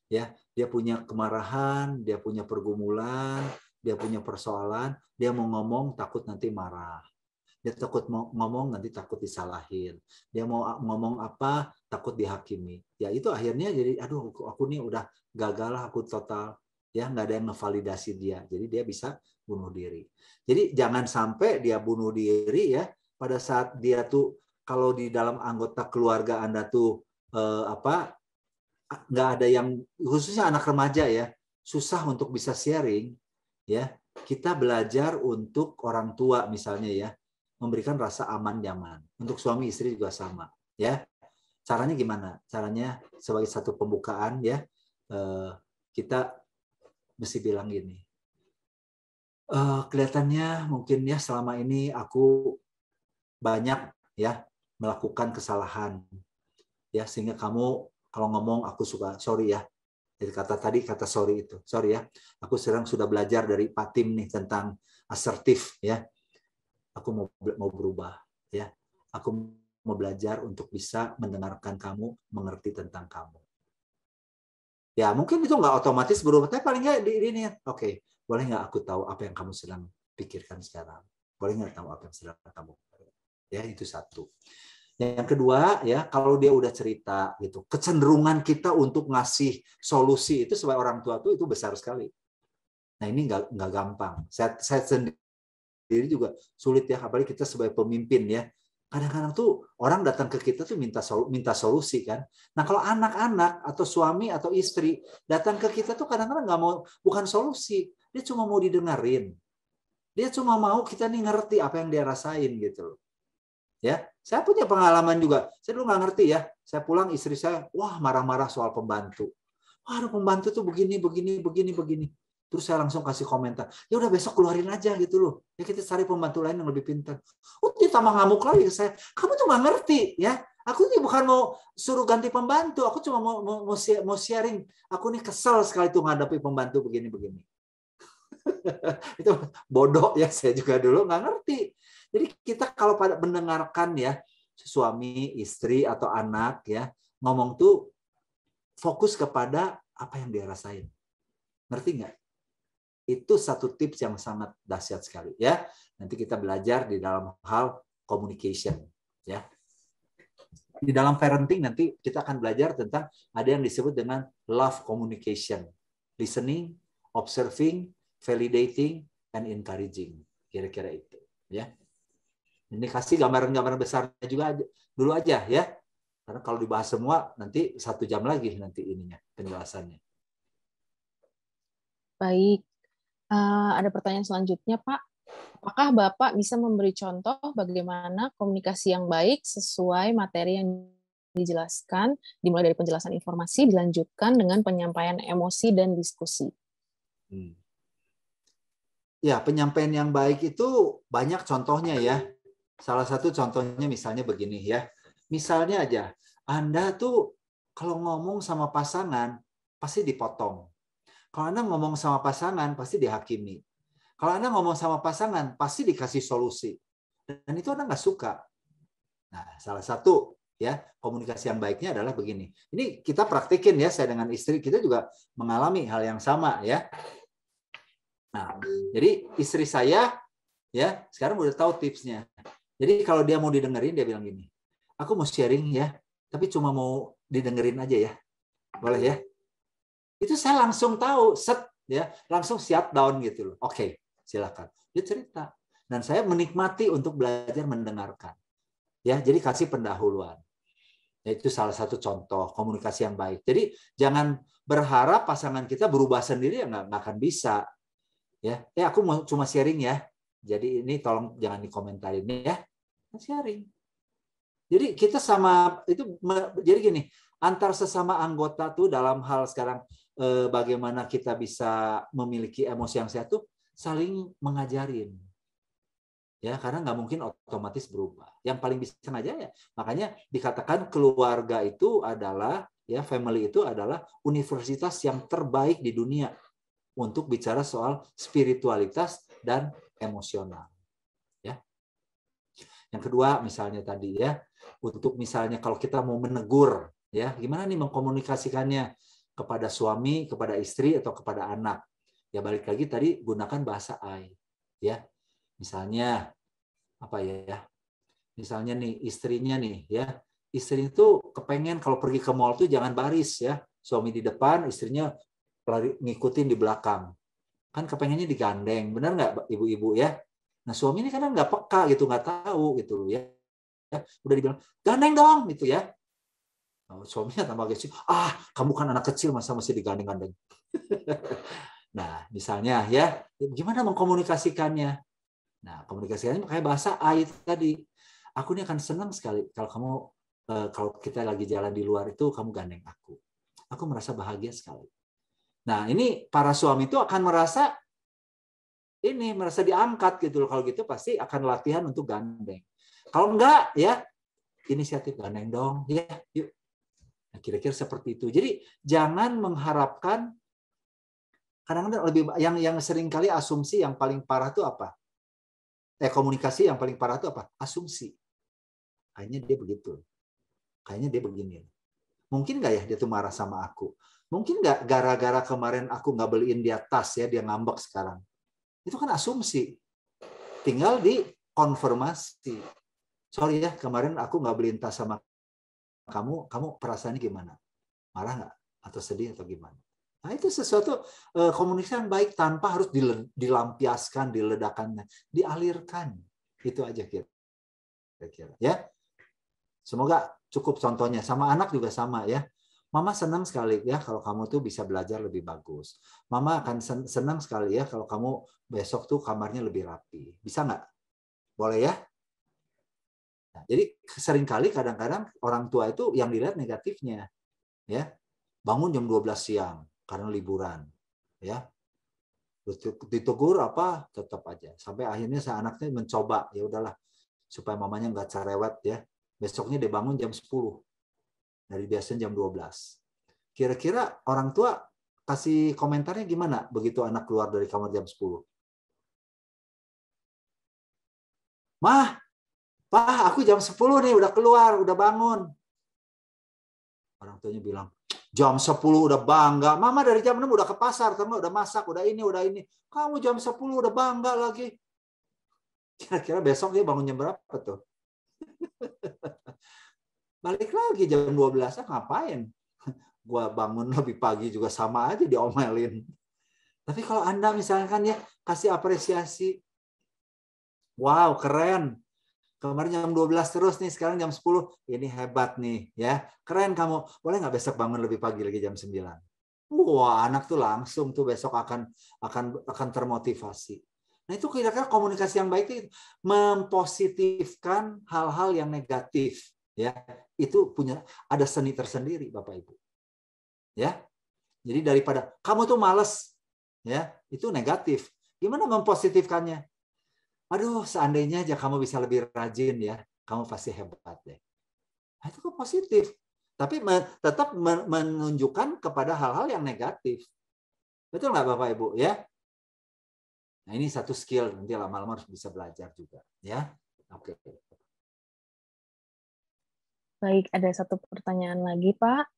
ya dia punya kemarahan, dia punya pergumulan, dia punya persoalan, dia mau ngomong takut nanti marah. Dia takut mau ngomong nanti takut disalahin. Dia mau ngomong apa takut dihakimi. Ya itu akhirnya jadi aduh aku, aku nih udah gagal lah aku total. Ya nggak ada yang ngevalidasi dia. Jadi dia bisa bunuh diri. Jadi jangan sampai dia bunuh diri ya pada saat dia tuh kalau di dalam anggota keluarga Anda tuh eh, apa nggak ada yang khususnya anak remaja ya susah untuk bisa sharing ya kita belajar untuk orang tua misalnya ya memberikan rasa aman nyaman untuk suami istri juga sama ya caranya gimana caranya sebagai satu pembukaan ya eh, kita mesti bilang gini eh, kelihatannya mungkin ya selama ini aku banyak ya melakukan kesalahan ya sehingga kamu kalau ngomong aku suka sorry ya jadi kata tadi kata sorry itu. Sorry ya. Aku sekarang sudah belajar dari Pak Tim nih tentang asertif ya. Aku mau mau berubah ya. Aku mau belajar untuk bisa mendengarkan kamu, mengerti tentang kamu. Ya mungkin itu nggak otomatis berubah, tapi paling nggak di ini. Ya. Oke, okay. boleh nggak aku tahu apa yang kamu sedang pikirkan sekarang? Boleh nggak tahu apa yang sedang kamu? Ya itu satu. Yang kedua ya kalau dia udah cerita gitu, kecenderungan kita untuk ngasih solusi itu sebagai orang tua tuh itu besar sekali. Nah ini nggak nggak gampang. Saya, saya sendiri juga sulit ya, apalagi kita sebagai pemimpin ya. Kadang-kadang tuh orang datang ke kita tuh minta solu, minta solusi kan. Nah kalau anak-anak atau suami atau istri datang ke kita tuh kadang-kadang nggak mau bukan solusi, dia cuma mau didengarin. Dia cuma mau kita nih ngerti apa yang dia rasain gitu loh. Ya, saya punya pengalaman juga. Saya dulu nggak ngerti ya. Saya pulang istri saya, wah marah-marah soal pembantu. Wah, Waduh pembantu tuh begini, begini, begini, begini. Terus saya langsung kasih komentar. Ya udah besok keluarin aja gitu loh. Ya kita cari pembantu lain yang lebih pintar. Oh dia tambah ngamuk lagi saya. Kamu tuh nggak ngerti ya. Aku ini bukan mau suruh ganti pembantu. Aku cuma mau, mau, mau sharing. Aku ini kesel sekali tuh menghadapi pembantu begini-begini. itu bodoh ya saya juga dulu nggak ngerti jadi kita kalau pada mendengarkan ya suami, istri atau anak ya ngomong tuh fokus kepada apa yang dia rasain. Ngerti nggak? Itu satu tips yang sangat dahsyat sekali ya. Nanti kita belajar di dalam hal communication ya. Di dalam parenting nanti kita akan belajar tentang ada yang disebut dengan love communication, listening, observing, validating, and encouraging. Kira-kira itu ya. Ini kasih gambaran-gambaran besarnya juga dulu aja ya. Karena kalau dibahas semua nanti satu jam lagi nanti ininya penjelasannya. Baik, uh, ada pertanyaan selanjutnya Pak. Apakah Bapak bisa memberi contoh bagaimana komunikasi yang baik sesuai materi yang dijelaskan, dimulai dari penjelasan informasi, dilanjutkan dengan penyampaian emosi dan diskusi? Hmm. Ya, penyampaian yang baik itu banyak contohnya ya. Salah satu contohnya misalnya begini ya. Misalnya aja, Anda tuh kalau ngomong sama pasangan pasti dipotong. Kalau Anda ngomong sama pasangan pasti dihakimi. Kalau Anda ngomong sama pasangan pasti dikasih solusi. Dan itu Anda nggak suka. Nah, salah satu ya komunikasi yang baiknya adalah begini. Ini kita praktekin ya saya dengan istri kita juga mengalami hal yang sama ya. Nah, jadi istri saya ya sekarang udah tahu tipsnya. Jadi kalau dia mau didengerin, dia bilang gini, aku mau sharing ya, tapi cuma mau didengerin aja ya. Boleh ya? Itu saya langsung tahu, set ya, langsung siap down gitu loh. Oke, okay, silakan. Dia cerita. Dan saya menikmati untuk belajar mendengarkan. Ya, jadi kasih pendahuluan. Ya, itu salah satu contoh komunikasi yang baik. Jadi jangan berharap pasangan kita berubah sendiri yang nggak akan bisa. Ya, eh aku mau cuma sharing ya. Jadi ini tolong jangan dikomentarin ya sharing. Jadi kita sama itu jadi gini, antar sesama anggota tuh dalam hal sekarang eh, bagaimana kita bisa memiliki emosi yang sehat tuh saling mengajarin. Ya, karena nggak mungkin otomatis berubah. Yang paling bisa aja ya. Makanya dikatakan keluarga itu adalah ya family itu adalah universitas yang terbaik di dunia untuk bicara soal spiritualitas dan emosional. Yang kedua misalnya tadi ya, untuk misalnya kalau kita mau menegur ya, gimana nih mengkomunikasikannya kepada suami, kepada istri atau kepada anak. Ya balik lagi tadi gunakan bahasa I ya. Misalnya apa ya? ya? Misalnya nih istrinya nih ya, istri itu kepengen kalau pergi ke mall tuh jangan baris ya. Suami di depan, istrinya lari, ngikutin di belakang. Kan kepengennya digandeng, benar nggak ibu-ibu ya? Nah suami ini kadang nggak peka gitu, nggak tahu gitu ya. ya. Udah dibilang gandeng dong gitu ya. Nah, suaminya tambah kecil, ah kamu kan anak kecil masa masih digandeng-gandeng. nah misalnya ya, gimana mengkomunikasikannya? Nah komunikasikannya pakai bahasa ayat tadi. Aku ini akan senang sekali kalau kamu eh, kalau kita lagi jalan di luar itu kamu gandeng aku. Aku merasa bahagia sekali. Nah ini para suami itu akan merasa ini merasa diangkat gitu loh. Kalau gitu pasti akan latihan untuk gandeng. Kalau enggak ya inisiatif gandeng dong ya yuk. Nah, kira-kira seperti itu. Jadi jangan mengharapkan kadang-kadang lebih yang yang sering kali asumsi yang paling parah itu apa? Eh komunikasi yang paling parah itu apa? Asumsi. Kayaknya dia begitu. Kayaknya dia begini. Mungkin nggak ya dia tuh marah sama aku? Mungkin nggak gara-gara kemarin aku nggak beliin dia tas ya dia ngambek sekarang itu kan asumsi. Tinggal dikonfirmasi. Sorry ya, kemarin aku nggak beliin tas sama kamu. Kamu perasaannya gimana? Marah nggak? Atau sedih atau gimana? Nah, itu sesuatu eh, komunikasi yang baik tanpa harus dilampiaskan, diledakannya, dialirkan. Itu aja kira-kira ya. Semoga cukup contohnya. Sama anak juga sama ya. Mama senang sekali ya kalau kamu tuh bisa belajar lebih bagus. Mama akan senang sekali ya kalau kamu besok tuh kamarnya lebih rapi. Bisa nggak? Boleh ya? Nah, jadi seringkali kadang-kadang orang tua itu yang dilihat negatifnya. ya Bangun jam 12 siang karena liburan. ya Ditugur apa? Tetap aja. Sampai akhirnya saya anaknya mencoba. Ya udahlah supaya mamanya nggak cerewet ya. Besoknya dia bangun jam 10 dari biasanya jam 12. Kira-kira orang tua kasih komentarnya gimana begitu anak keluar dari kamar jam 10? Mah, Pak, aku jam 10 nih udah keluar, udah bangun. Orang tuanya bilang, jam 10 udah bangga. Mama dari jam 6 udah ke pasar, kamu udah masak, udah ini, udah ini. Kamu jam 10 udah bangga lagi. Kira-kira besok dia bangunnya berapa tuh? balik lagi jam 12 ngapain gua bangun lebih pagi juga sama aja diomelin tapi kalau anda misalkan ya kasih apresiasi wow keren kemarin jam 12 terus nih sekarang jam 10 ini hebat nih ya keren kamu boleh nggak besok bangun lebih pagi lagi jam 9 wah anak tuh langsung tuh besok akan akan akan termotivasi Nah itu kira-kira komunikasi yang baik itu mempositifkan hal-hal yang negatif ya itu punya ada seni tersendiri bapak ibu ya jadi daripada kamu tuh males ya itu negatif gimana mempositifkannya aduh seandainya aja kamu bisa lebih rajin ya kamu pasti hebat deh nah, itu kan positif tapi tetap menunjukkan kepada hal-hal yang negatif betul nggak bapak ibu ya nah ini satu skill nanti lama-lama harus bisa belajar juga ya oke okay. Baik, ada satu pertanyaan lagi, Pak.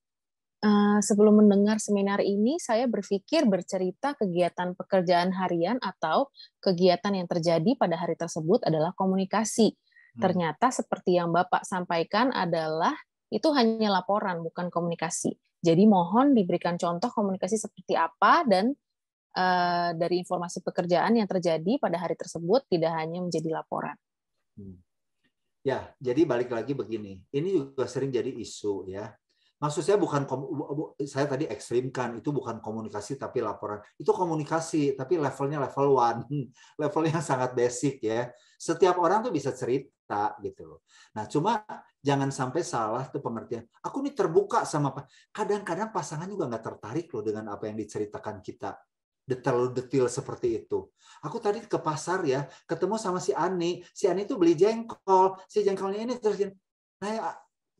Uh, sebelum mendengar seminar ini, saya berpikir bercerita kegiatan pekerjaan harian atau kegiatan yang terjadi pada hari tersebut adalah komunikasi. Hmm. Ternyata seperti yang Bapak sampaikan adalah itu hanya laporan, bukan komunikasi. Jadi mohon diberikan contoh komunikasi seperti apa dan uh, dari informasi pekerjaan yang terjadi pada hari tersebut tidak hanya menjadi laporan. Hmm. Ya, jadi balik lagi begini. Ini juga sering jadi isu ya. Maksud saya bukan saya tadi ekstrimkan itu bukan komunikasi tapi laporan. Itu komunikasi tapi levelnya level one, levelnya sangat basic ya. Setiap orang tuh bisa cerita gitu loh. Nah, cuma jangan sampai salah tuh pengertian. Aku ini terbuka sama Kadang-kadang pasangan juga nggak tertarik loh dengan apa yang diceritakan kita terlalu detail seperti itu. Aku tadi ke pasar ya, ketemu sama si Ani. Si Ani itu beli jengkol, si jengkolnya ini terus nah ya,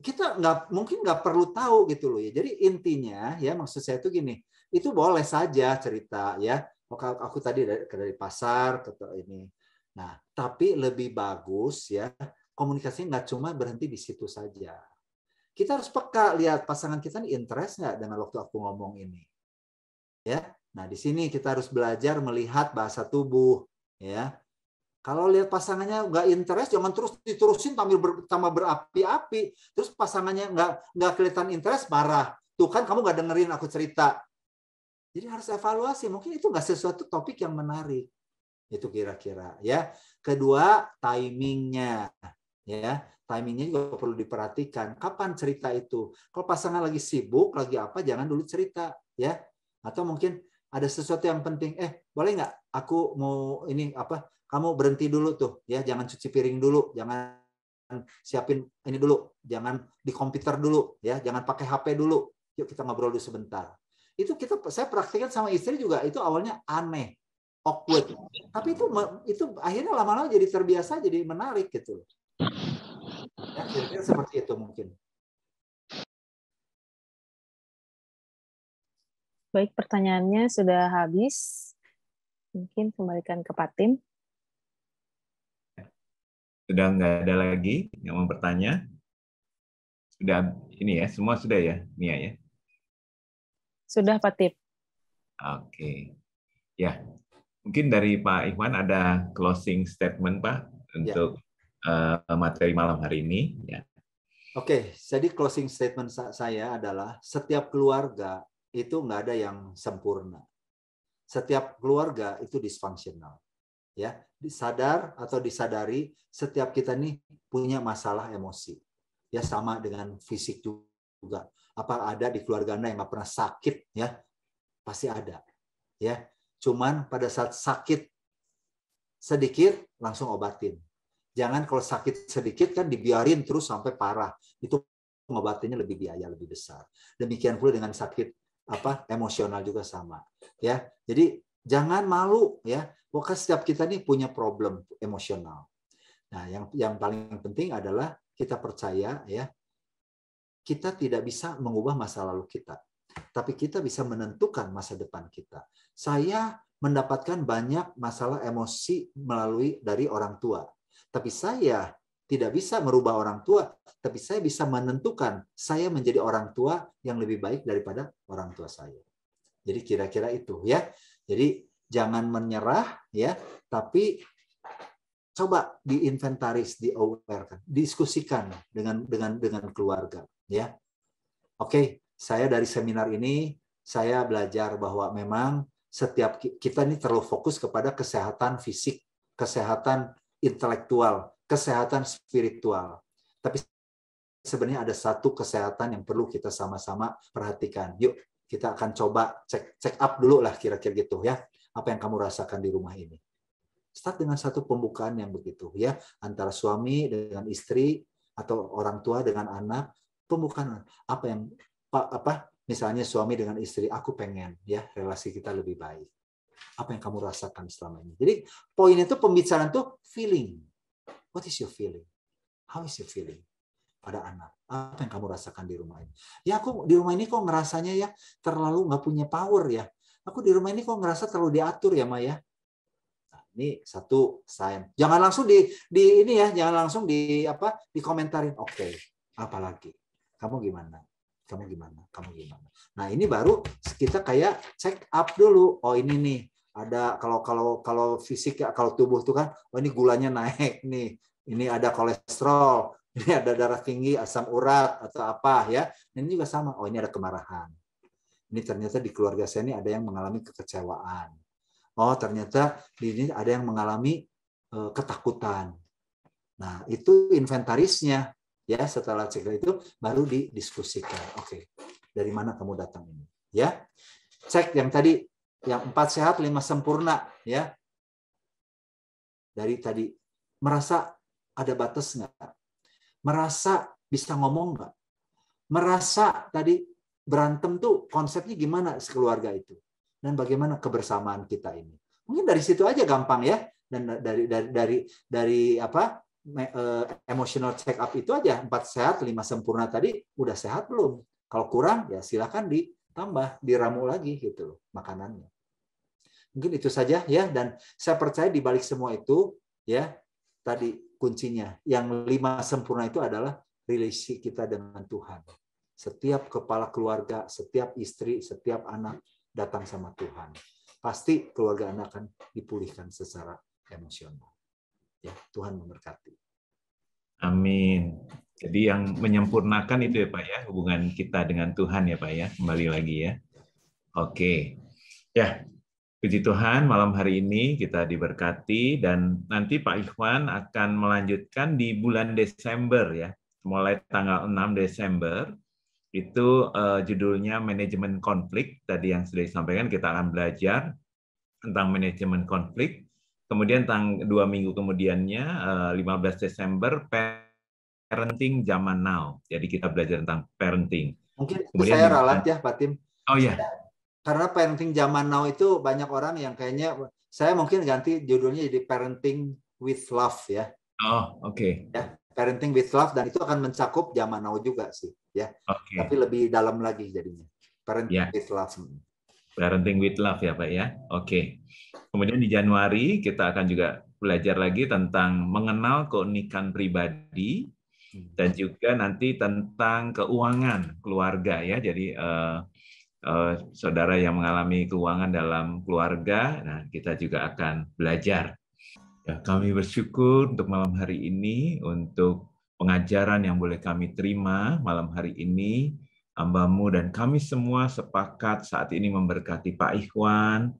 kita nggak mungkin nggak perlu tahu gitu loh ya. Jadi intinya ya maksud saya itu gini, itu boleh saja cerita ya. Aku tadi dari, dari pasar ke ini. Nah, tapi lebih bagus ya komunikasi nggak cuma berhenti di situ saja. Kita harus peka lihat pasangan kita ini interest nggak dengan waktu aku ngomong ini. Ya, Nah, di sini kita harus belajar melihat bahasa tubuh, ya. Kalau lihat pasangannya nggak interest, jangan terus diterusin tampil ber, tambah berapi-api. Terus pasangannya nggak nggak kelihatan interest, marah. Tuh kan kamu nggak dengerin aku cerita. Jadi harus evaluasi. Mungkin itu nggak sesuatu topik yang menarik. Itu kira-kira ya. Kedua, timingnya ya timingnya juga perlu diperhatikan kapan cerita itu kalau pasangan lagi sibuk lagi apa jangan dulu cerita ya atau mungkin ada sesuatu yang penting. Eh, boleh nggak? Aku mau ini apa? Kamu berhenti dulu tuh, ya. Jangan cuci piring dulu, jangan siapin ini dulu, jangan di komputer dulu, ya. Jangan pakai HP dulu. Yuk kita ngobrol dulu sebentar. Itu kita saya praktekkan sama istri juga. Itu awalnya aneh, awkward. Tapi itu itu akhirnya lama-lama jadi terbiasa, jadi menarik gitu. Ya, seperti itu mungkin. Baik, pertanyaannya sudah habis. Mungkin kembalikan ke Pak Tim. Sudah nggak ada lagi yang mau bertanya? Sudah ini ya, semua sudah ya, Mia ya? Sudah Pak Tim. Oke. Ya, mungkin dari Pak Ikhwan ada closing statement Pak ya. untuk ya. materi malam hari ini. Ya. Oke, jadi closing statement saya adalah setiap keluarga itu nggak ada yang sempurna. Setiap keluarga itu disfungsional. Ya, disadar atau disadari setiap kita nih punya masalah emosi. Ya sama dengan fisik juga. Apa ada di keluarga Anda yang nggak pernah sakit ya? Pasti ada. Ya. Cuman pada saat sakit sedikit langsung obatin. Jangan kalau sakit sedikit kan dibiarin terus sampai parah. Itu pengobatannya lebih biaya lebih besar. Demikian pula dengan sakit apa emosional juga sama ya jadi jangan malu ya pokoknya setiap kita nih punya problem emosional nah yang yang paling penting adalah kita percaya ya kita tidak bisa mengubah masa lalu kita tapi kita bisa menentukan masa depan kita saya mendapatkan banyak masalah emosi melalui dari orang tua tapi saya tidak bisa merubah orang tua, tapi saya bisa menentukan saya menjadi orang tua yang lebih baik daripada orang tua saya. Jadi kira-kira itu ya. Jadi jangan menyerah ya, tapi coba diinventaris, diawarekan, diskusikan dengan dengan dengan keluarga ya. Oke, saya dari seminar ini saya belajar bahwa memang setiap kita ini terlalu fokus kepada kesehatan fisik, kesehatan intelektual, kesehatan spiritual. Tapi sebenarnya ada satu kesehatan yang perlu kita sama-sama perhatikan. Yuk, kita akan coba cek check up dulu lah kira-kira gitu ya. Apa yang kamu rasakan di rumah ini? Start dengan satu pembukaan yang begitu ya, antara suami dengan istri atau orang tua dengan anak, pembukaan apa yang apa misalnya suami dengan istri aku pengen ya relasi kita lebih baik apa yang kamu rasakan selama ini jadi poinnya itu pembicaraan tuh feeling What is your feeling? How is your feeling? Pada anak, apa yang kamu rasakan di rumah ini? Ya aku di rumah ini kok ngerasanya ya terlalu nggak punya power ya. Aku di rumah ini kok ngerasa terlalu diatur ya Maya. Nah, ini satu sign. Jangan langsung di, di ini ya, jangan langsung di apa Di komentarin, Oke, okay, apalagi kamu gimana? kamu gimana, kamu gimana. Nah ini baru kita kayak check up dulu. Oh ini nih, ada kalau kalau kalau fisik ya kalau tubuh tuh kan oh ini gulanya naik nih ini ada kolesterol ini ada darah tinggi asam urat atau apa ya ini juga sama oh ini ada kemarahan ini ternyata di keluarga saya ini ada yang mengalami kekecewaan oh ternyata di ini ada yang mengalami eh, ketakutan nah itu inventarisnya ya setelah cek itu baru didiskusikan oke dari mana kamu datang ini ya cek yang tadi yang empat sehat lima sempurna ya dari tadi merasa ada batas nggak merasa bisa ngomong nggak merasa tadi berantem tuh konsepnya gimana sekeluarga itu dan bagaimana kebersamaan kita ini mungkin dari situ aja gampang ya dan dari dari dari dari apa e, emotional check up itu aja empat sehat lima sempurna tadi udah sehat belum kalau kurang ya silahkan ditambah diramu lagi gitu loh makanannya Mungkin itu saja ya dan saya percaya di balik semua itu ya tadi kuncinya yang lima sempurna itu adalah relasi kita dengan Tuhan. Setiap kepala keluarga, setiap istri, setiap anak datang sama Tuhan. Pasti keluarga Anda akan dipulihkan secara emosional. Ya, Tuhan memberkati. Amin. Jadi yang menyempurnakan itu ya Pak ya, hubungan kita dengan Tuhan ya Pak ya, kembali lagi ya. Oke. Ya, Puji Tuhan, malam hari ini kita diberkati dan nanti Pak Ikhwan akan melanjutkan di bulan Desember ya, mulai tanggal 6 Desember. Itu uh, judulnya manajemen konflik. Tadi yang sudah disampaikan kita akan belajar tentang manajemen konflik. Kemudian tang dua minggu kemudiannya uh, eh, 15 Desember parenting zaman now. Jadi kita belajar tentang parenting. Mungkin Kemudian saya ralat ya Pak Tim. Oh ya. Yeah karena parenting zaman now itu banyak orang yang kayaknya saya mungkin ganti judulnya jadi parenting with love ya. Oh, oke. Okay. Ya, parenting with love dan itu akan mencakup zaman now juga sih ya. Okay. Tapi lebih dalam lagi jadinya. Parenting yeah. with love. Parenting with love ya, Pak ya. Oke. Okay. Kemudian di Januari kita akan juga belajar lagi tentang mengenal keunikan pribadi hmm. dan juga nanti tentang keuangan keluarga ya. Jadi uh, Eh, saudara yang mengalami keuangan dalam keluarga, nah kita juga akan belajar. Ya, kami bersyukur untuk malam hari ini, untuk pengajaran yang boleh kami terima malam hari ini. ambamu dan kami semua sepakat saat ini memberkati Pak Ikhwan,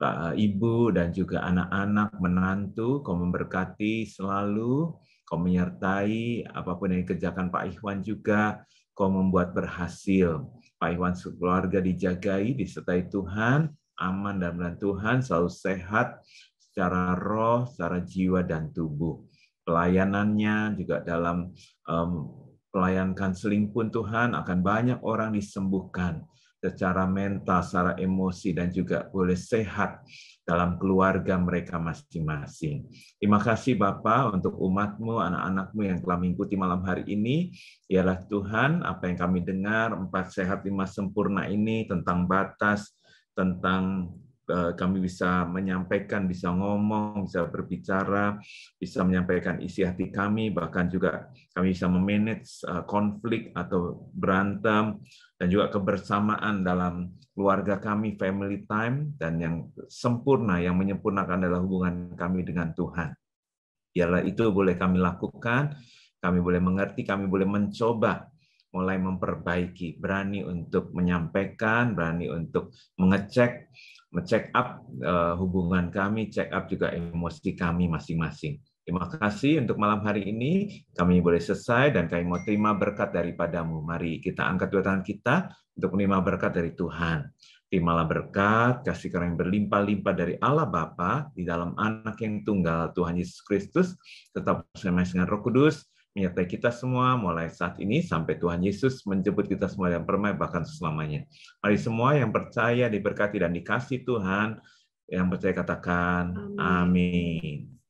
Pak eh, Ibu, dan juga anak-anak menantu. Kau memberkati selalu, kau menyertai apapun yang dikerjakan Pak Ikhwan juga, kau membuat berhasil Pak Iwan keluarga dijagai, disertai Tuhan, aman dan dan Tuhan, selalu sehat secara roh, secara jiwa, dan tubuh. Pelayanannya juga dalam um, pelayan pun Tuhan akan banyak orang disembuhkan secara mental, secara emosi, dan juga boleh sehat dalam keluarga mereka masing-masing. Terima kasih Bapak untuk umatmu, anak-anakmu yang telah mengikuti malam hari ini. Ialah Tuhan, apa yang kami dengar, empat sehat, lima sempurna ini tentang batas, tentang eh, kami bisa menyampaikan, bisa ngomong, bisa berbicara, bisa menyampaikan isi hati kami, bahkan juga kami bisa memanage eh, konflik atau berantem, dan juga kebersamaan dalam keluarga kami, family time, dan yang sempurna, yang menyempurnakan adalah hubungan kami dengan Tuhan. Biarlah itu boleh kami lakukan, kami boleh mengerti, kami boleh mencoba mulai memperbaiki, berani untuk menyampaikan, berani untuk mengecek, mengecek up eh, hubungan kami, check up juga emosi kami masing-masing. Terima kasih untuk malam hari ini. Kami boleh selesai dan kami mau terima berkat daripadamu. Mari kita angkat dua tangan kita untuk menerima berkat dari Tuhan. Terimalah berkat, kasih karunia yang berlimpah-limpah dari Allah Bapa di dalam anak yang tunggal Tuhan Yesus Kristus. Tetap bersama dengan Roh Kudus, menyertai kita semua mulai saat ini sampai Tuhan Yesus menjemput kita semua yang permai bahkan selamanya. Mari semua yang percaya diberkati dan dikasih Tuhan, yang percaya katakan amin. amin.